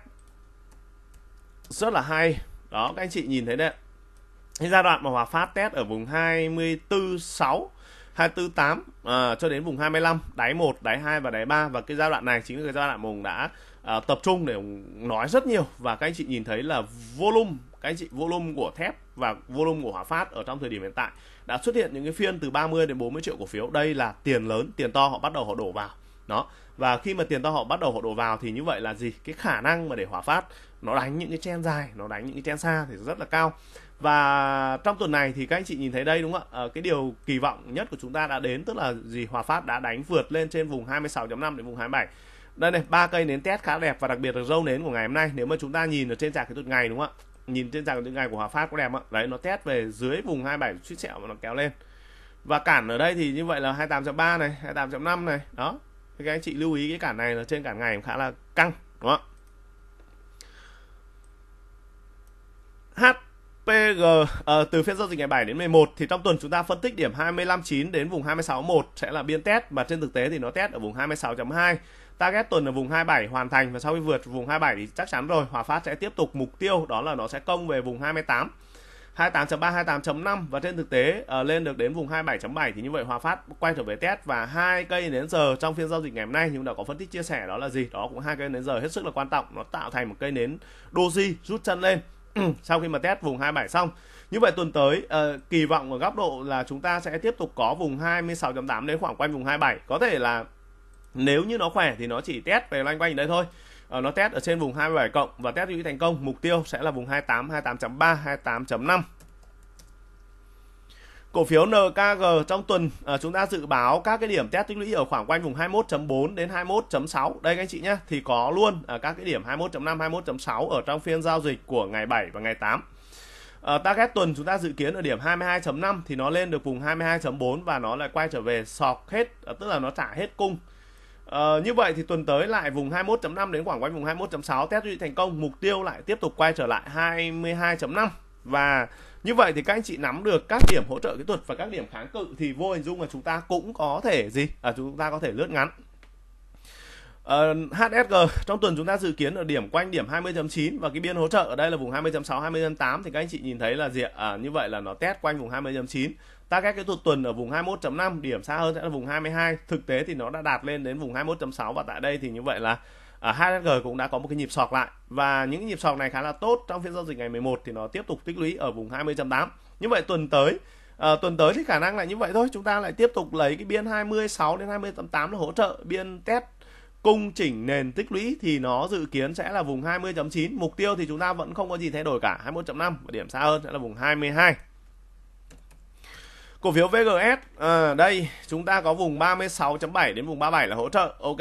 rất là hay đó các anh chị nhìn thấy đấy cái giai đoạn mà Hòa Phát test ở vùng 24.6 248 à, uh, cho đến vùng 25 đáy 1 đáy 2 và đáy 3 và cái giai đoạn này chính là cái giai đoạn mùng đã à, tập trung để nói rất nhiều và các anh chị nhìn thấy là volume các anh chị volume của thép và volume của Hòa Phát ở trong thời điểm hiện tại đã xuất hiện những cái phiên từ 30 đến 40 triệu cổ phiếu đây là tiền lớn tiền to họ bắt đầu họ đổ vào đó và khi mà tiền to họ bắt đầu họ đổ vào thì như vậy là gì cái khả năng mà để Hòa Phát nó đánh những cái chen dài nó đánh những cái chen xa thì rất là cao và trong tuần này thì các anh chị nhìn thấy đây đúng không ạ? À, cái điều kỳ vọng nhất của chúng ta đã đến tức là gì Hòa Phát đã đánh vượt lên trên vùng 26.5 đến vùng 27 đây này ba cây nến test khá đẹp và đặc biệt là dâu nến của ngày hôm nay nếu mà chúng ta nhìn ở trên sàn kỹ thuật ngày đúng không ạ nhìn trên sàn kỹ thuật ngày của hòa phát có đẹp ạ đấy nó test về dưới vùng 27 suýt sẹo mà nó kéo lên và cản ở đây thì như vậy là 28.3 này 28.5 này đó thì các anh chị lưu ý cái cản này là trên cản ngày khá là căng đúng không ạ HPG à, ờ, từ phiên giao dịch ngày 7 đến 11 thì trong tuần chúng ta phân tích điểm 25.9 đến vùng 26.1 sẽ là biên test và trên thực tế thì nó test ở vùng 26.2 target tuần ở vùng 27 hoàn thành và sau khi vượt vùng 27 thì chắc chắn rồi Hòa Phát sẽ tiếp tục mục tiêu đó là nó sẽ công về vùng 28 28.3 28.5 và trên thực tế uh, lên được đến vùng 27.7 thì như vậy Hòa Phát quay trở về test và hai cây nến giờ trong phiên giao dịch ngày hôm nay chúng đã có phân tích chia sẻ đó là gì đó cũng hai cây nến giờ hết sức là quan trọng nó tạo thành một cây nến doji rút chân lên sau khi mà test vùng 27 xong như vậy tuần tới uh, kỳ vọng ở góc độ là chúng ta sẽ tiếp tục có vùng 26.8 đến khoảng quanh vùng 27 có thể là nếu như nó khỏe thì nó chỉ test về loanh quanh ở đây thôi ờ, nó test ở trên vùng 27 cộng và test duy thành công mục tiêu sẽ là vùng 28 28.3 28.5 Cổ phiếu NKG trong tuần chúng ta dự báo các cái điểm test tích lũy ở khoảng quanh vùng 21.4 đến 21.6 đây các anh chị nhé thì có luôn à, các cái điểm 21.5 21.6 ở trong phiên giao dịch của ngày 7 và ngày 8 à, target tuần chúng ta dự kiến ở điểm 22.5 thì nó lên được vùng 22.4 và nó lại quay trở về sọc hết à, tức là nó trả hết cung Ờ, như vậy thì tuần tới lại vùng 21.5 đến khoảng quanh vùng 21.6 test duy thành công mục tiêu lại tiếp tục quay trở lại 22.5 và như vậy thì các anh chị nắm được các điểm hỗ trợ kỹ thuật và các điểm kháng cự thì vô hình dung là chúng ta cũng có thể gì à, chúng ta có thể lướt ngắn Uh, ờ, HSG trong tuần chúng ta dự kiến ở điểm quanh điểm 20.9 và cái biên hỗ trợ ở đây là vùng 20.6 20.8 thì các anh chị nhìn thấy là gì ạ? À, như vậy là nó test quanh vùng 20.9 target kỹ thuật tuần ở vùng 21.5 điểm xa hơn sẽ là vùng 22 thực tế thì nó đã đạt lên đến vùng 21.6 và tại đây thì như vậy là À, HSG cũng đã có một cái nhịp sọc lại và những nhịp sọc này khá là tốt trong phiên giao dịch ngày 11 thì nó tiếp tục tích lũy ở vùng 20.8 như vậy tuần tới à, tuần tới thì khả năng lại như vậy thôi chúng ta lại tiếp tục lấy cái biên 26 đến 28 8 là hỗ trợ biên test cung chỉnh nền tích lũy thì nó dự kiến sẽ là vùng 20.9 mục tiêu thì chúng ta vẫn không có gì thay đổi cả 21.5 và điểm xa hơn sẽ là vùng 22 Cổ phiếu VGS à, ờ, đây chúng ta có vùng 36.7 đến vùng 37 là hỗ trợ. Ok,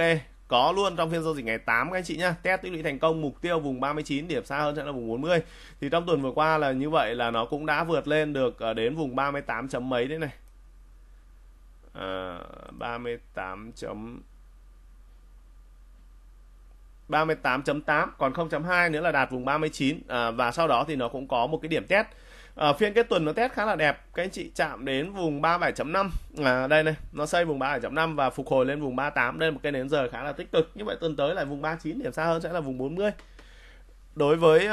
có luôn trong phiên giao dịch ngày 8 các anh chị nhá. Test tích lũy thành công mục tiêu vùng 39 điểm xa hơn sẽ là vùng 40. Thì trong tuần vừa qua là như vậy là nó cũng đã vượt lên được ờ, đến vùng 38 chấm mấy đấy này. À, ờ, 38 chấm 38.8 còn 0.2 nữa là đạt vùng 39 à, và sau đó thì nó cũng có một cái điểm test à, phiên cái tuần nó test khá là đẹp các anh chị chạm đến vùng 37.5 à, đây này nó xây vùng 37.5 và phục hồi lên vùng 38 đây là một cái nến giờ khá là tích cực như vậy tuần tới lại vùng 39 điểm xa hơn sẽ là vùng 40 đối với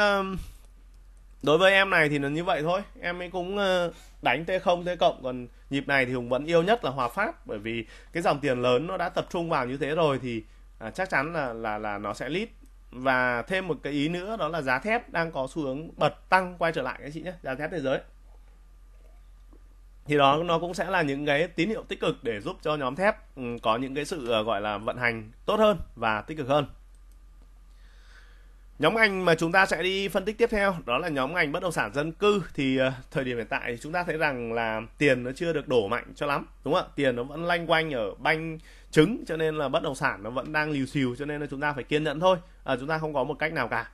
đối với em này thì nó như vậy thôi em ấy cũng ờ, đánh t 0 t cộng còn nhịp này thì hùng vẫn yêu nhất là hòa phát bởi vì cái dòng tiền lớn nó đã tập trung vào như thế rồi thì à, chắc chắn là là là nó sẽ lít và thêm một cái ý nữa đó là giá thép đang có xu hướng bật tăng quay trở lại các chị nhé giá thép thế giới thì đó nó cũng sẽ là những cái tín hiệu tích cực để giúp cho nhóm thép ừ, có những cái sự ờ, gọi là vận hành tốt hơn và tích cực hơn nhóm ngành mà chúng ta sẽ đi phân tích tiếp theo đó là nhóm ngành bất động sản dân cư thì ờ, thời điểm hiện tại chúng ta thấy rằng là tiền nó chưa được đổ mạnh cho lắm đúng không ạ tiền nó vẫn lanh quanh ở banh chứng cho nên là bất động sản nó vẫn đang lìu xìu cho nên là chúng ta phải kiên nhẫn thôi à, chúng ta không có một cách nào cả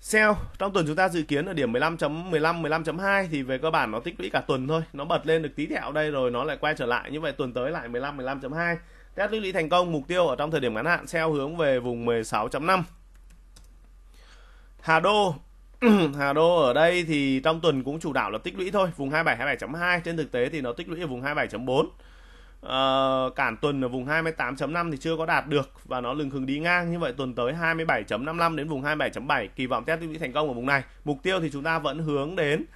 sell trong tuần chúng ta dự kiến ở điểm 15.15 15.2 thì về cơ bản nó tích lũy cả tuần thôi nó bật lên được tí thẹo đây rồi nó lại quay trở lại như vậy tuần tới lại 15 15.2 test lưu lý thành công mục tiêu ở trong thời điểm ngắn hạn sell hướng về vùng 16.5 Hà Đô Hà Đô ở đây thì trong tuần cũng chủ đạo là tích lũy thôi vùng 27 27.2 trên thực tế thì nó tích lũy ở vùng 27.4 uh, cản tuần ở vùng 28.5 thì chưa có đạt được và nó lừng khừng đi ngang như vậy tuần tới 27.55 đến vùng 27.7 kỳ vọng test tích lũy thành công ở vùng này mục tiêu thì chúng ta vẫn hướng đến uh,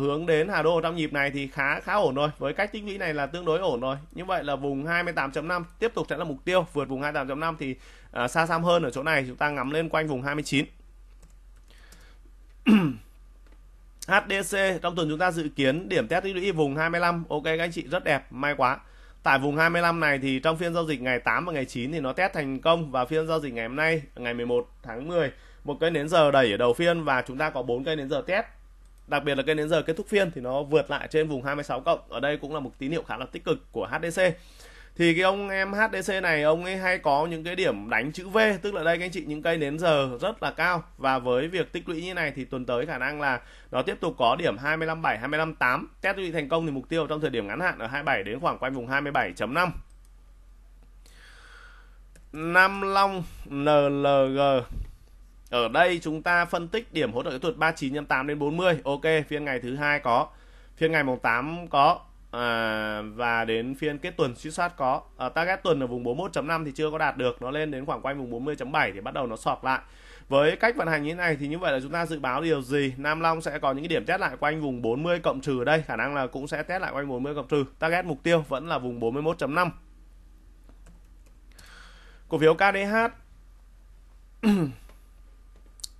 hướng đến Hà Đô trong nhịp này thì khá khá ổn rồi với cách tích lũy này là tương đối ổn rồi như vậy là vùng 28.5 tiếp tục sẽ là mục tiêu vượt vùng 28.5 thì uh, xa xăm hơn ở chỗ này chúng ta ngắm lên quanh vùng 29 HDC trong tuần chúng ta dự kiến điểm test tích lũy vùng 25 ok các anh chị rất đẹp may quá Tại vùng 25 này thì trong phiên giao dịch ngày 8 và ngày 9 thì nó test thành công và phiên giao dịch ngày hôm nay ngày 11 tháng 10 một cây nến giờ đẩy ở đầu phiên và chúng ta có bốn cây nến giờ test đặc biệt là cây nến giờ kết thúc phiên thì nó vượt lại trên vùng 26 cộng ở đây cũng là một tín hiệu khá là tích cực của HDC thì cái ông em HDC này ông ấy hay có những cái điểm đánh chữ V tức là đây các anh chị những cây nến giờ rất là cao và với việc tích lũy như này thì tuần tới khả năng là nó tiếp tục có điểm 257 258 test lũy thành công thì mục tiêu trong thời điểm ngắn hạn ở 27 đến khoảng quanh vùng 27.5 Nam Long NLG ở đây chúng ta phân tích điểm hỗ trợ kỹ thuật 39 8 đến 40 ok phiên ngày thứ hai có phiên ngày mùng 8 có à, và đến phiên kết tuần suýt soát có à, target tuần ở vùng 41.5 thì chưa có đạt được nó lên đến khoảng quanh vùng 40.7 thì bắt đầu nó sọt lại với cách vận hành như thế này thì như vậy là chúng ta dự báo điều gì Nam Long sẽ có những cái điểm test lại quanh vùng 40 cộng trừ ở đây khả năng là cũng sẽ test lại quanh 40 cộng trừ target mục tiêu vẫn là vùng 41.5 cổ phiếu KDH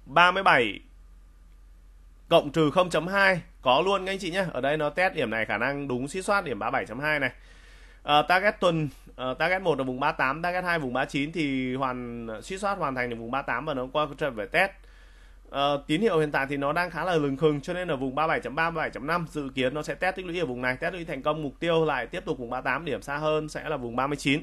37 cộng trừ 0.2 có luôn các anh chị nhé ở đây nó test điểm này khả năng đúng suýt soát điểm 37.2 này uh, target tuần uh, target 1 là vùng 38 target 2 vùng 39 thì hoàn ờ, suýt soát hoàn thành được vùng 38 và nó qua trở về test Uh, tín hiệu hiện tại thì nó đang khá là lừng khừng cho nên ở vùng 37.3 37.5 dự kiến nó sẽ test tích lũy ở vùng này test tích lũy thành công mục tiêu lại tiếp tục vùng 38 điểm xa hơn sẽ là vùng 39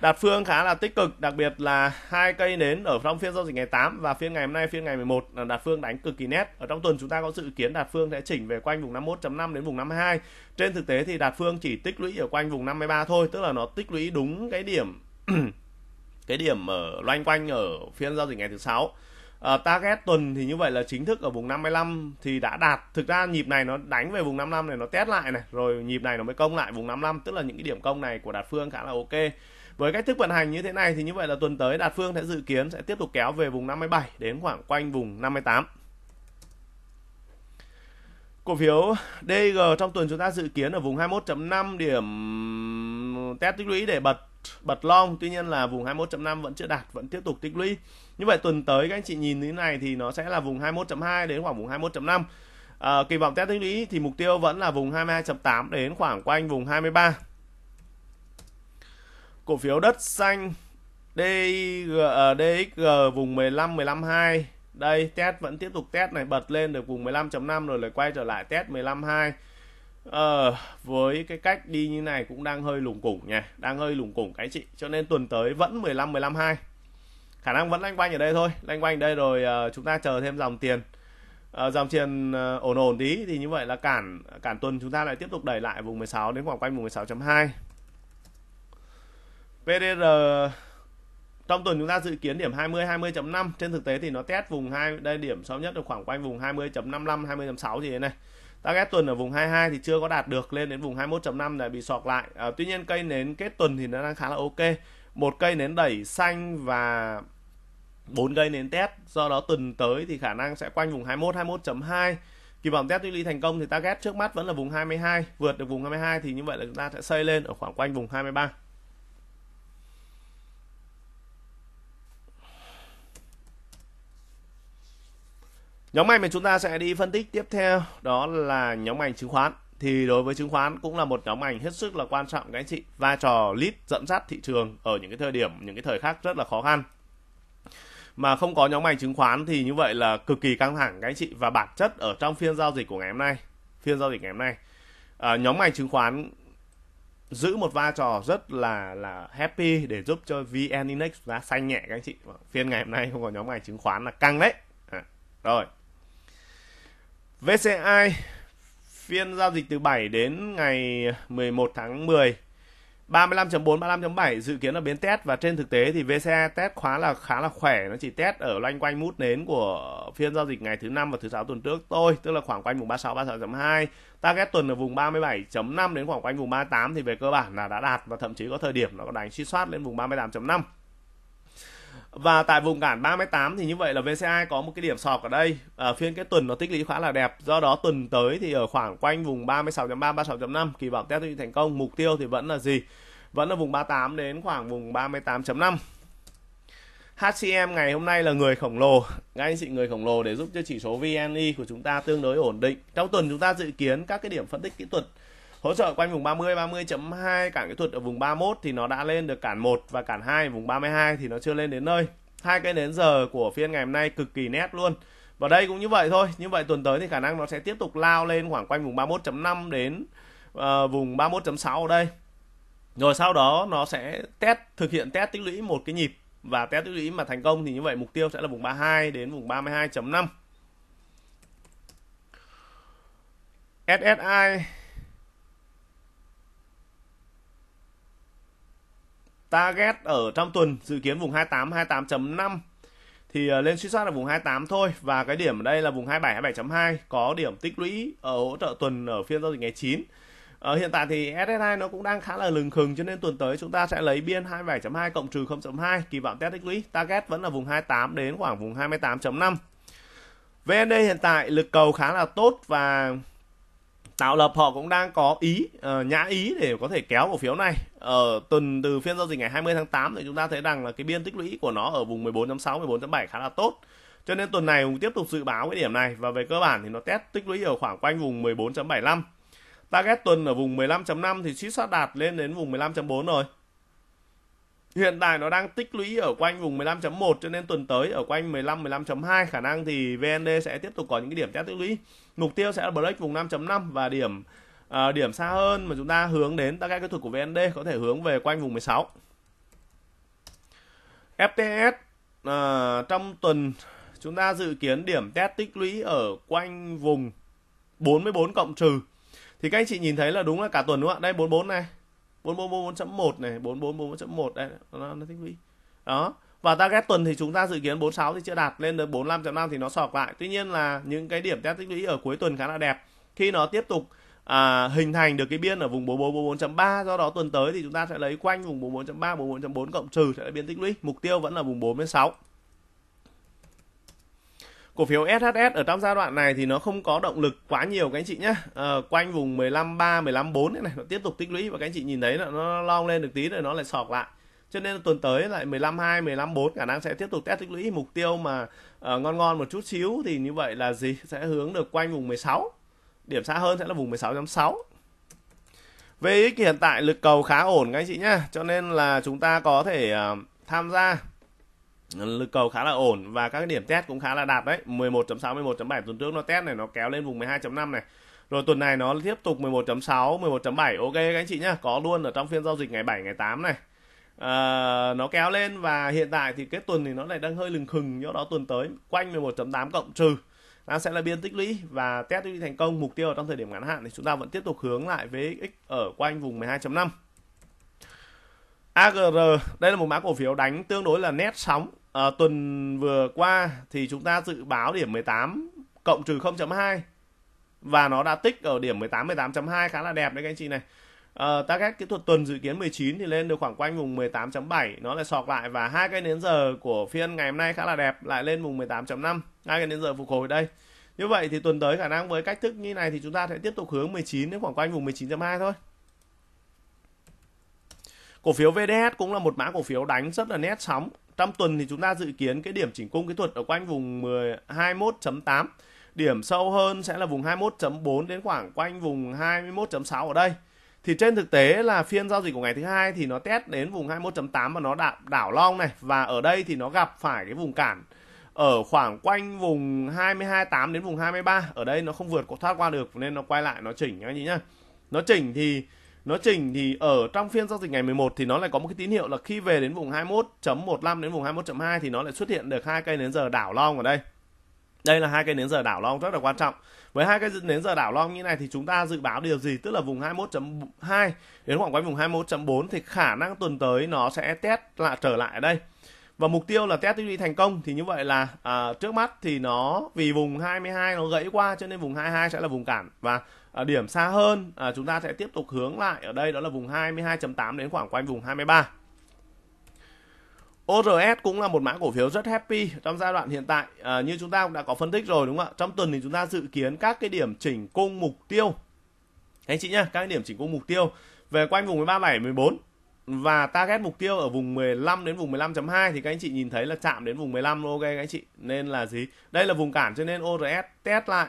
Đạt phương khá là tích cực, đặc biệt là hai cây nến ở trong phiên giao dịch ngày 8 và phiên ngày hôm nay phiên ngày 11 là Đạt phương đánh cực kỳ nét. Ở trong tuần chúng ta có dự kiến Đạt phương sẽ chỉnh về quanh vùng 51.5 đến vùng 52. Trên thực tế thì Đạt phương chỉ tích lũy ở quanh vùng 53 thôi, tức là nó tích lũy đúng cái điểm cái điểm ở loanh quanh ở phiên giao dịch ngày thứ sáu à, target tuần thì như vậy là chính thức ở vùng 55 thì đã đạt thực ra nhịp này nó đánh về vùng 55 này nó test lại này rồi nhịp này nó mới công lại vùng 55 tức là những cái điểm công này của đạt phương khá là ok với cách thức vận hành như thế này thì như vậy là tuần tới đạt phương sẽ dự kiến sẽ tiếp tục kéo về vùng 57 đến khoảng quanh vùng 58 cổ phiếu DG trong tuần chúng ta dự kiến ở vùng 21.5 điểm test tích lũy để bật bật long tuy nhiên là vùng 21.5 vẫn chưa đạt vẫn tiếp tục tích lũy như vậy tuần tới các anh chị nhìn như thế này thì nó sẽ là vùng 21.2 đến khoảng vùng 21.5 à, kỳ vọng test tích lũy thì mục tiêu vẫn là vùng 22.8 đến khoảng quanh vùng 23 cổ phiếu đất xanh DIG, ờ, DXG vùng 15 152 đây test vẫn tiếp tục test này bật lên được vùng 15.5 rồi lại quay trở lại test 152 ờ, với cái cách đi như này cũng đang hơi lủng củng nha đang hơi lủng củng cái chị cho nên tuần tới vẫn 15 15 2 khả năng vẫn lanh quanh ở đây thôi lanh quanh đây rồi uh, chúng ta chờ thêm dòng tiền uh, dòng tiền uh, ổn ổn tí thì như vậy là cản cản tuần chúng ta lại tiếp tục đẩy lại vùng 16 đến khoảng quanh vùng 16.2 PDR trong tuần chúng ta dự kiến điểm 20 20.5 trên thực tế thì nó test vùng hai đây điểm xấu nhất là khoảng quanh vùng 20.55 20.6 gì thế này target tuần ở vùng 22 thì chưa có đạt được lên đến vùng 21.5 là bị sọt lại à, tuy nhiên cây nến kết tuần thì nó đang khá là ok một cây nến đẩy xanh và bốn cây nến test do đó tuần tới thì khả năng sẽ quanh vùng 21 21.2 kỳ vọng test ly thành công thì target trước mắt vẫn là vùng 22 vượt được vùng 22 thì như vậy là chúng ta sẽ xây lên ở khoảng quanh vùng 23 Nhóm ngành mà chúng ta sẽ đi phân tích tiếp theo đó là nhóm ngành chứng khoán. Thì đối với chứng khoán cũng là một nhóm ngành hết sức là quan trọng các anh chị. Vai trò lead dẫn dắt thị trường ở những cái thời điểm, những cái thời khắc rất là khó khăn. Mà không có nhóm ngành chứng khoán thì như vậy là cực kỳ căng thẳng các anh chị. Và bản chất ở trong phiên giao dịch của ngày hôm nay, phiên giao dịch ngày hôm nay, à, nhóm ngành chứng khoán giữ một vai trò rất là là happy để giúp cho VN Index giá xanh nhẹ các anh chị. Phiên ngày hôm nay không có nhóm ngành chứng khoán là căng đấy. À, rồi. VCI phiên giao dịch từ 7 đến ngày 11 tháng 10 35.4, 35.7 dự kiến là biến test và trên thực tế thì vci test khá là khá là khỏe, nó chỉ test ở loanh quanh mút nến của phiên giao dịch ngày thứ năm và thứ sáu tuần trước tôi, tức là khoảng quanh vùng 36 36.2. Target tuần ở vùng 37.5 đến khoảng quanh vùng 38 thì về cơ bản là đã đạt và thậm chí có thời điểm nó có đánh suy soát lên vùng 38.5 và tại vùng cản 38 thì như vậy là VCI có một cái điểm sọc ở đây à, phiên cái tuần nó tích lũy khá là đẹp do đó tuần tới thì ở khoảng quanh vùng 36.3 36.5 kỳ vọng test thành công mục tiêu thì vẫn là gì vẫn là vùng 38 đến khoảng vùng 38.5 HCM ngày hôm nay là người khổng lồ ngay anh chị người khổng lồ để giúp cho chỉ số VNI của chúng ta tương đối ổn định trong tuần chúng ta dự kiến các cái điểm phân tích kỹ thuật hỗ trợ quanh vùng 30 30.2 cản kỹ thuật ở vùng 31 thì nó đã lên được cản 1 và cản 2 vùng 32 thì nó chưa lên đến nơi hai cái nến giờ của phiên ngày hôm nay cực kỳ nét luôn và đây cũng như vậy thôi như vậy tuần tới thì khả năng nó sẽ tiếp tục lao lên khoảng quanh vùng 31.5 đến uh, vùng 31.6 ở đây rồi sau đó nó sẽ test thực hiện test tích lũy một cái nhịp và test tích lũy mà thành công thì như vậy mục tiêu sẽ là vùng 32 đến vùng 32.5 SSI target ở trong tuần dự kiến vùng 28 28.5 thì ờ, lên suy soát là vùng 28 thôi và cái điểm ở đây là vùng 27 27.2 có điểm tích lũy ở hỗ trợ tuần ở phiên giao dịch ngày 9 ở ờ, hiện tại thì SSI nó cũng đang khá là lừng khừng cho nên tuần tới chúng ta sẽ lấy biên 27.2 cộng trừ 0.2 kỳ vọng test tích lũy target vẫn là vùng 28 đến khoảng vùng 28.5 VND hiện tại lực cầu khá là tốt và tạo lập họ cũng đang có ý uh, nhã ý để có thể kéo cổ phiếu này ở ờ, tuần từ phiên giao dịch ngày 20 tháng 8 thì chúng ta thấy rằng là cái biên tích lũy của nó ở vùng 14.6 14.7 khá là tốt cho nên tuần này Hùng tiếp tục dự báo cái điểm này và về cơ bản thì nó test tích lũy ở khoảng quanh vùng 14.75 target tuần ở vùng 15.5 thì suýt sát đạt lên đến vùng 15.4 rồi hiện tại nó đang tích lũy ở quanh vùng 15.1 cho nên tuần tới ở quanh 15 15.2 khả năng thì VND sẽ tiếp tục có những cái điểm test tích lũy. Mục tiêu sẽ là break vùng 5.5 và điểm uh, điểm xa hơn mà chúng ta hướng đến các kỹ thuật của VND có thể hướng về quanh vùng 16. FTS uh, trong tuần chúng ta dự kiến điểm test tích lũy ở quanh vùng 44 cộng trừ. Thì các anh chị nhìn thấy là đúng là cả tuần đúng không ạ? Đây 44 này, 4444.1 này 4444.1 đây nó, nó tích lũy đó và target tuần thì chúng ta dự kiến 46 thì chưa đạt lên tới 45.5 thì nó sọc lại tuy nhiên là những cái điểm test tích lũy ở cuối tuần khá là đẹp khi nó tiếp tục à, hình thành được cái biên ở vùng 4444.3 do đó tuần tới thì chúng ta sẽ lấy quanh vùng 44.3 44.4 cộng trừ sẽ là biên tích lũy mục tiêu vẫn là vùng 46 cổ phiếu SHS ở trong giai đoạn này thì nó không có động lực quá nhiều các anh chị nhé à, ờ, quanh vùng 15.3, 15.4 này nó tiếp tục tích lũy và các anh chị nhìn thấy là nó long lên được tí rồi nó lại sọt lại cho nên tuần tới lại 15.2, 15.4 khả năng sẽ tiếp tục test tích lũy mục tiêu mà uh, ngon ngon một chút xíu thì như vậy là gì sẽ hướng được quanh vùng 16 điểm xa hơn sẽ là vùng 16.6 VX hiện tại lực cầu khá ổn các anh chị nhé cho nên là chúng ta có thể uh, tham gia lực cầu khá là ổn và các điểm test cũng khá là đạt đấy 11.6 11.7 tuần trước nó test này nó kéo lên vùng 12.5 này rồi tuần này nó tiếp tục 11.6 11.7 ok các anh chị nhá có luôn ở trong phiên giao dịch ngày 7 ngày 8 này à, nó kéo lên và hiện tại thì cái tuần thì nó lại đang hơi lừng khừng do đó tuần tới quanh 11.8 cộng trừ nó sẽ là biên tích lũy và test đi thành công mục tiêu ở trong thời điểm ngắn hạn thì chúng ta vẫn tiếp tục hướng lại với x ở quanh vùng 12.5 AGR đây là một mã cổ phiếu đánh tương đối là nét sóng à, tuần vừa qua thì chúng ta dự báo điểm 18 cộng trừ 0.2 và nó đã tích ở điểm 18 18.2 khá là đẹp đấy các anh chị này. Uh, target kỹ thuật tuần dự kiến 19 thì lên được khoảng quanh vùng 18.7 nó lại sọc lại và hai cái nến giờ của phiên ngày hôm nay khá là đẹp lại lên vùng 18.5 hai cái nến giờ phục hồi đây như vậy thì tuần tới khả năng với cách thức như này thì chúng ta sẽ tiếp tục hướng 19 đến khoảng quanh vùng 19.2 thôi cổ phiếu VDS cũng là một mã cổ phiếu đánh rất là nét sóng trong tuần thì chúng ta dự kiến cái điểm chỉnh cung kỹ thuật ở quanh vùng 10 21.8 điểm sâu hơn sẽ là vùng 21.4 đến khoảng quanh vùng 21.6 ở đây thì trên thực tế là phiên giao dịch của ngày thứ hai thì nó test đến vùng 21.8 và nó đảo, đảo long này và ở đây thì nó gặp phải cái vùng cản ở khoảng quanh vùng 22.8 đến vùng 23 ở đây nó không vượt thoát qua được nên nó quay lại nó chỉnh anh chị nhá nó chỉnh thì nó chỉnh thì ở trong phiên giao dịch ngày 11 thì nó lại có một cái tín hiệu là khi về đến vùng 21.15 đến vùng 21.2 thì nó lại xuất hiện được hai cây nến giờ đảo long ở đây đây là hai cây nến giờ đảo long rất là quan trọng với hai cây nến giờ đảo long như này thì chúng ta dự báo điều gì tức là vùng 21.2 đến khoảng quanh vùng 21.4 thì khả năng tuần tới nó sẽ test lại trở lại ở đây và mục tiêu là test đi thành công thì như vậy là à, trước mắt thì nó vì vùng 22 nó gãy qua cho nên vùng 22 sẽ là vùng cản và à, điểm xa hơn à, chúng ta sẽ tiếp tục hướng lại ở đây đó là vùng 22.8 đến khoảng quanh vùng 23 ORS cũng là một mã cổ phiếu rất happy trong giai đoạn hiện tại à, như chúng ta cũng đã có phân tích rồi đúng không ạ trong tuần thì chúng ta dự kiến các cái điểm chỉnh cung mục tiêu anh chị nhá các cái điểm chỉnh cung mục tiêu về quanh vùng 137 14 và target mục tiêu ở vùng 15 đến vùng 15.2 thì các anh chị nhìn thấy là chạm đến vùng 15 ok các anh chị nên là gì đây là vùng cản cho nên ORS test lại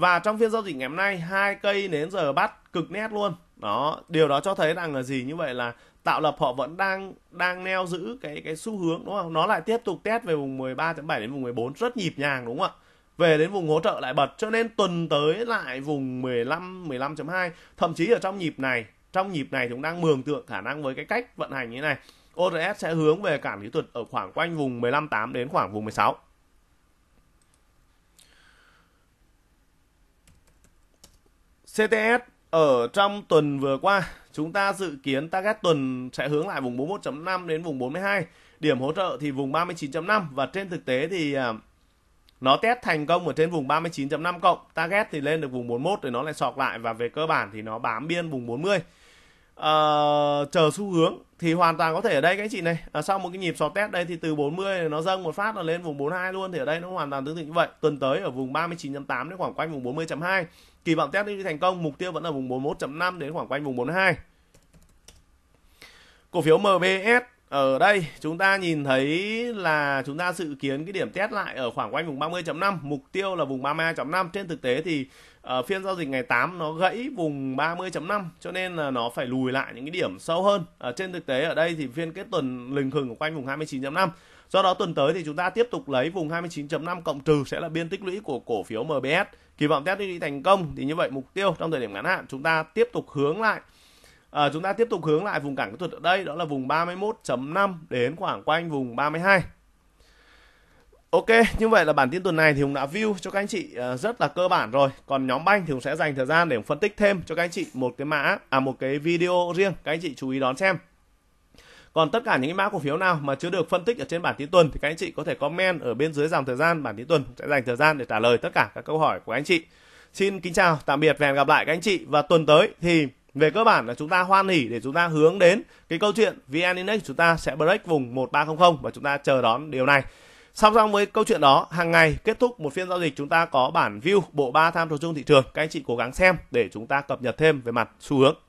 và trong phiên giao dịch ngày hôm nay hai cây đến giờ bắt cực nét luôn đó điều đó cho thấy rằng là gì như vậy là tạo lập họ vẫn đang đang neo giữ cái cái xu hướng đúng không nó lại tiếp tục test về vùng 13.7 đến vùng 14 rất nhịp nhàng đúng không ạ về đến vùng hỗ trợ lại bật cho nên tuần tới lại vùng 15 15.2 thậm chí ở trong nhịp này trong nhịp này chúng đang mường tượng khả năng với cái cách vận hành như thế này ORS sẽ hướng về cản kỹ thuật ở khoảng quanh vùng 15.8 đến khoảng vùng 16 CTS ở trong tuần vừa qua chúng ta dự kiến target tuần sẽ hướng lại vùng 41.5 đến vùng 42 điểm hỗ trợ thì vùng 39.5 và trên thực tế thì à, nó test thành công ở trên vùng 39.5 cộng target thì lên được vùng 41 thì nó lại sọt lại và về cơ bản thì nó bám biên vùng 40 uh, ờ, chờ xu hướng thì hoàn toàn có thể ở đây các anh chị này à, sau một cái nhịp sò test đây thì từ 40 nó dâng một phát là lên vùng 42 luôn thì ở đây nó hoàn toàn tương tự như vậy tuần tới ở vùng 39.8 đến khoảng quanh vùng 40.2 kỳ vọng test đi thành công mục tiêu vẫn là vùng 41.5 đến khoảng quanh vùng 42 cổ phiếu MBS ở đây chúng ta nhìn thấy là chúng ta dự kiến cái điểm test lại ở khoảng quanh vùng 30.5 mục tiêu là vùng 32.5 trên thực tế thì uh, phiên giao dịch ngày 8 nó gãy vùng 30.5 cho nên là nó phải lùi lại những cái điểm sâu hơn uh, trên thực tế ở đây thì phiên kết tuần lình khừng quanh vùng 29.5 do đó tuần tới thì chúng ta tiếp tục lấy vùng 29.5 cộng trừ sẽ là biên tích lũy của cổ phiếu MBS kỳ vọng test đi thành công thì như vậy mục tiêu trong thời điểm ngắn hạn chúng ta tiếp tục hướng lại À, chúng ta tiếp tục hướng lại vùng cản kỹ thuật ở đây đó là vùng 31.5 đến khoảng quanh vùng 32 Ok, như vậy là bản tin tuần này thì Hùng đã view cho các anh chị ờ, rất là cơ bản rồi. Còn nhóm banh thì Hùng sẽ dành thời gian để phân tích thêm cho các anh chị một cái mã à một cái video riêng các anh chị chú ý đón xem. Còn tất cả những cái mã cổ phiếu nào mà chưa được phân tích ở trên bản tin tuần thì các anh chị có thể comment ở bên dưới dòng thời gian bản tin tuần Hùng sẽ dành thời gian để trả lời tất cả các câu hỏi của anh chị. Xin kính chào, tạm biệt và hẹn gặp lại các anh chị và tuần tới thì về cơ bản là chúng ta hoan hỉ để chúng ta hướng đến cái câu chuyện VN Index chúng ta sẽ break vùng 1300 và chúng ta chờ đón điều này. Song song với câu chuyện đó, hàng ngày kết thúc một phiên giao dịch chúng ta có bản view bộ ba tham số chung thị trường. Các anh chị cố gắng xem để chúng ta cập nhật thêm về mặt xu hướng.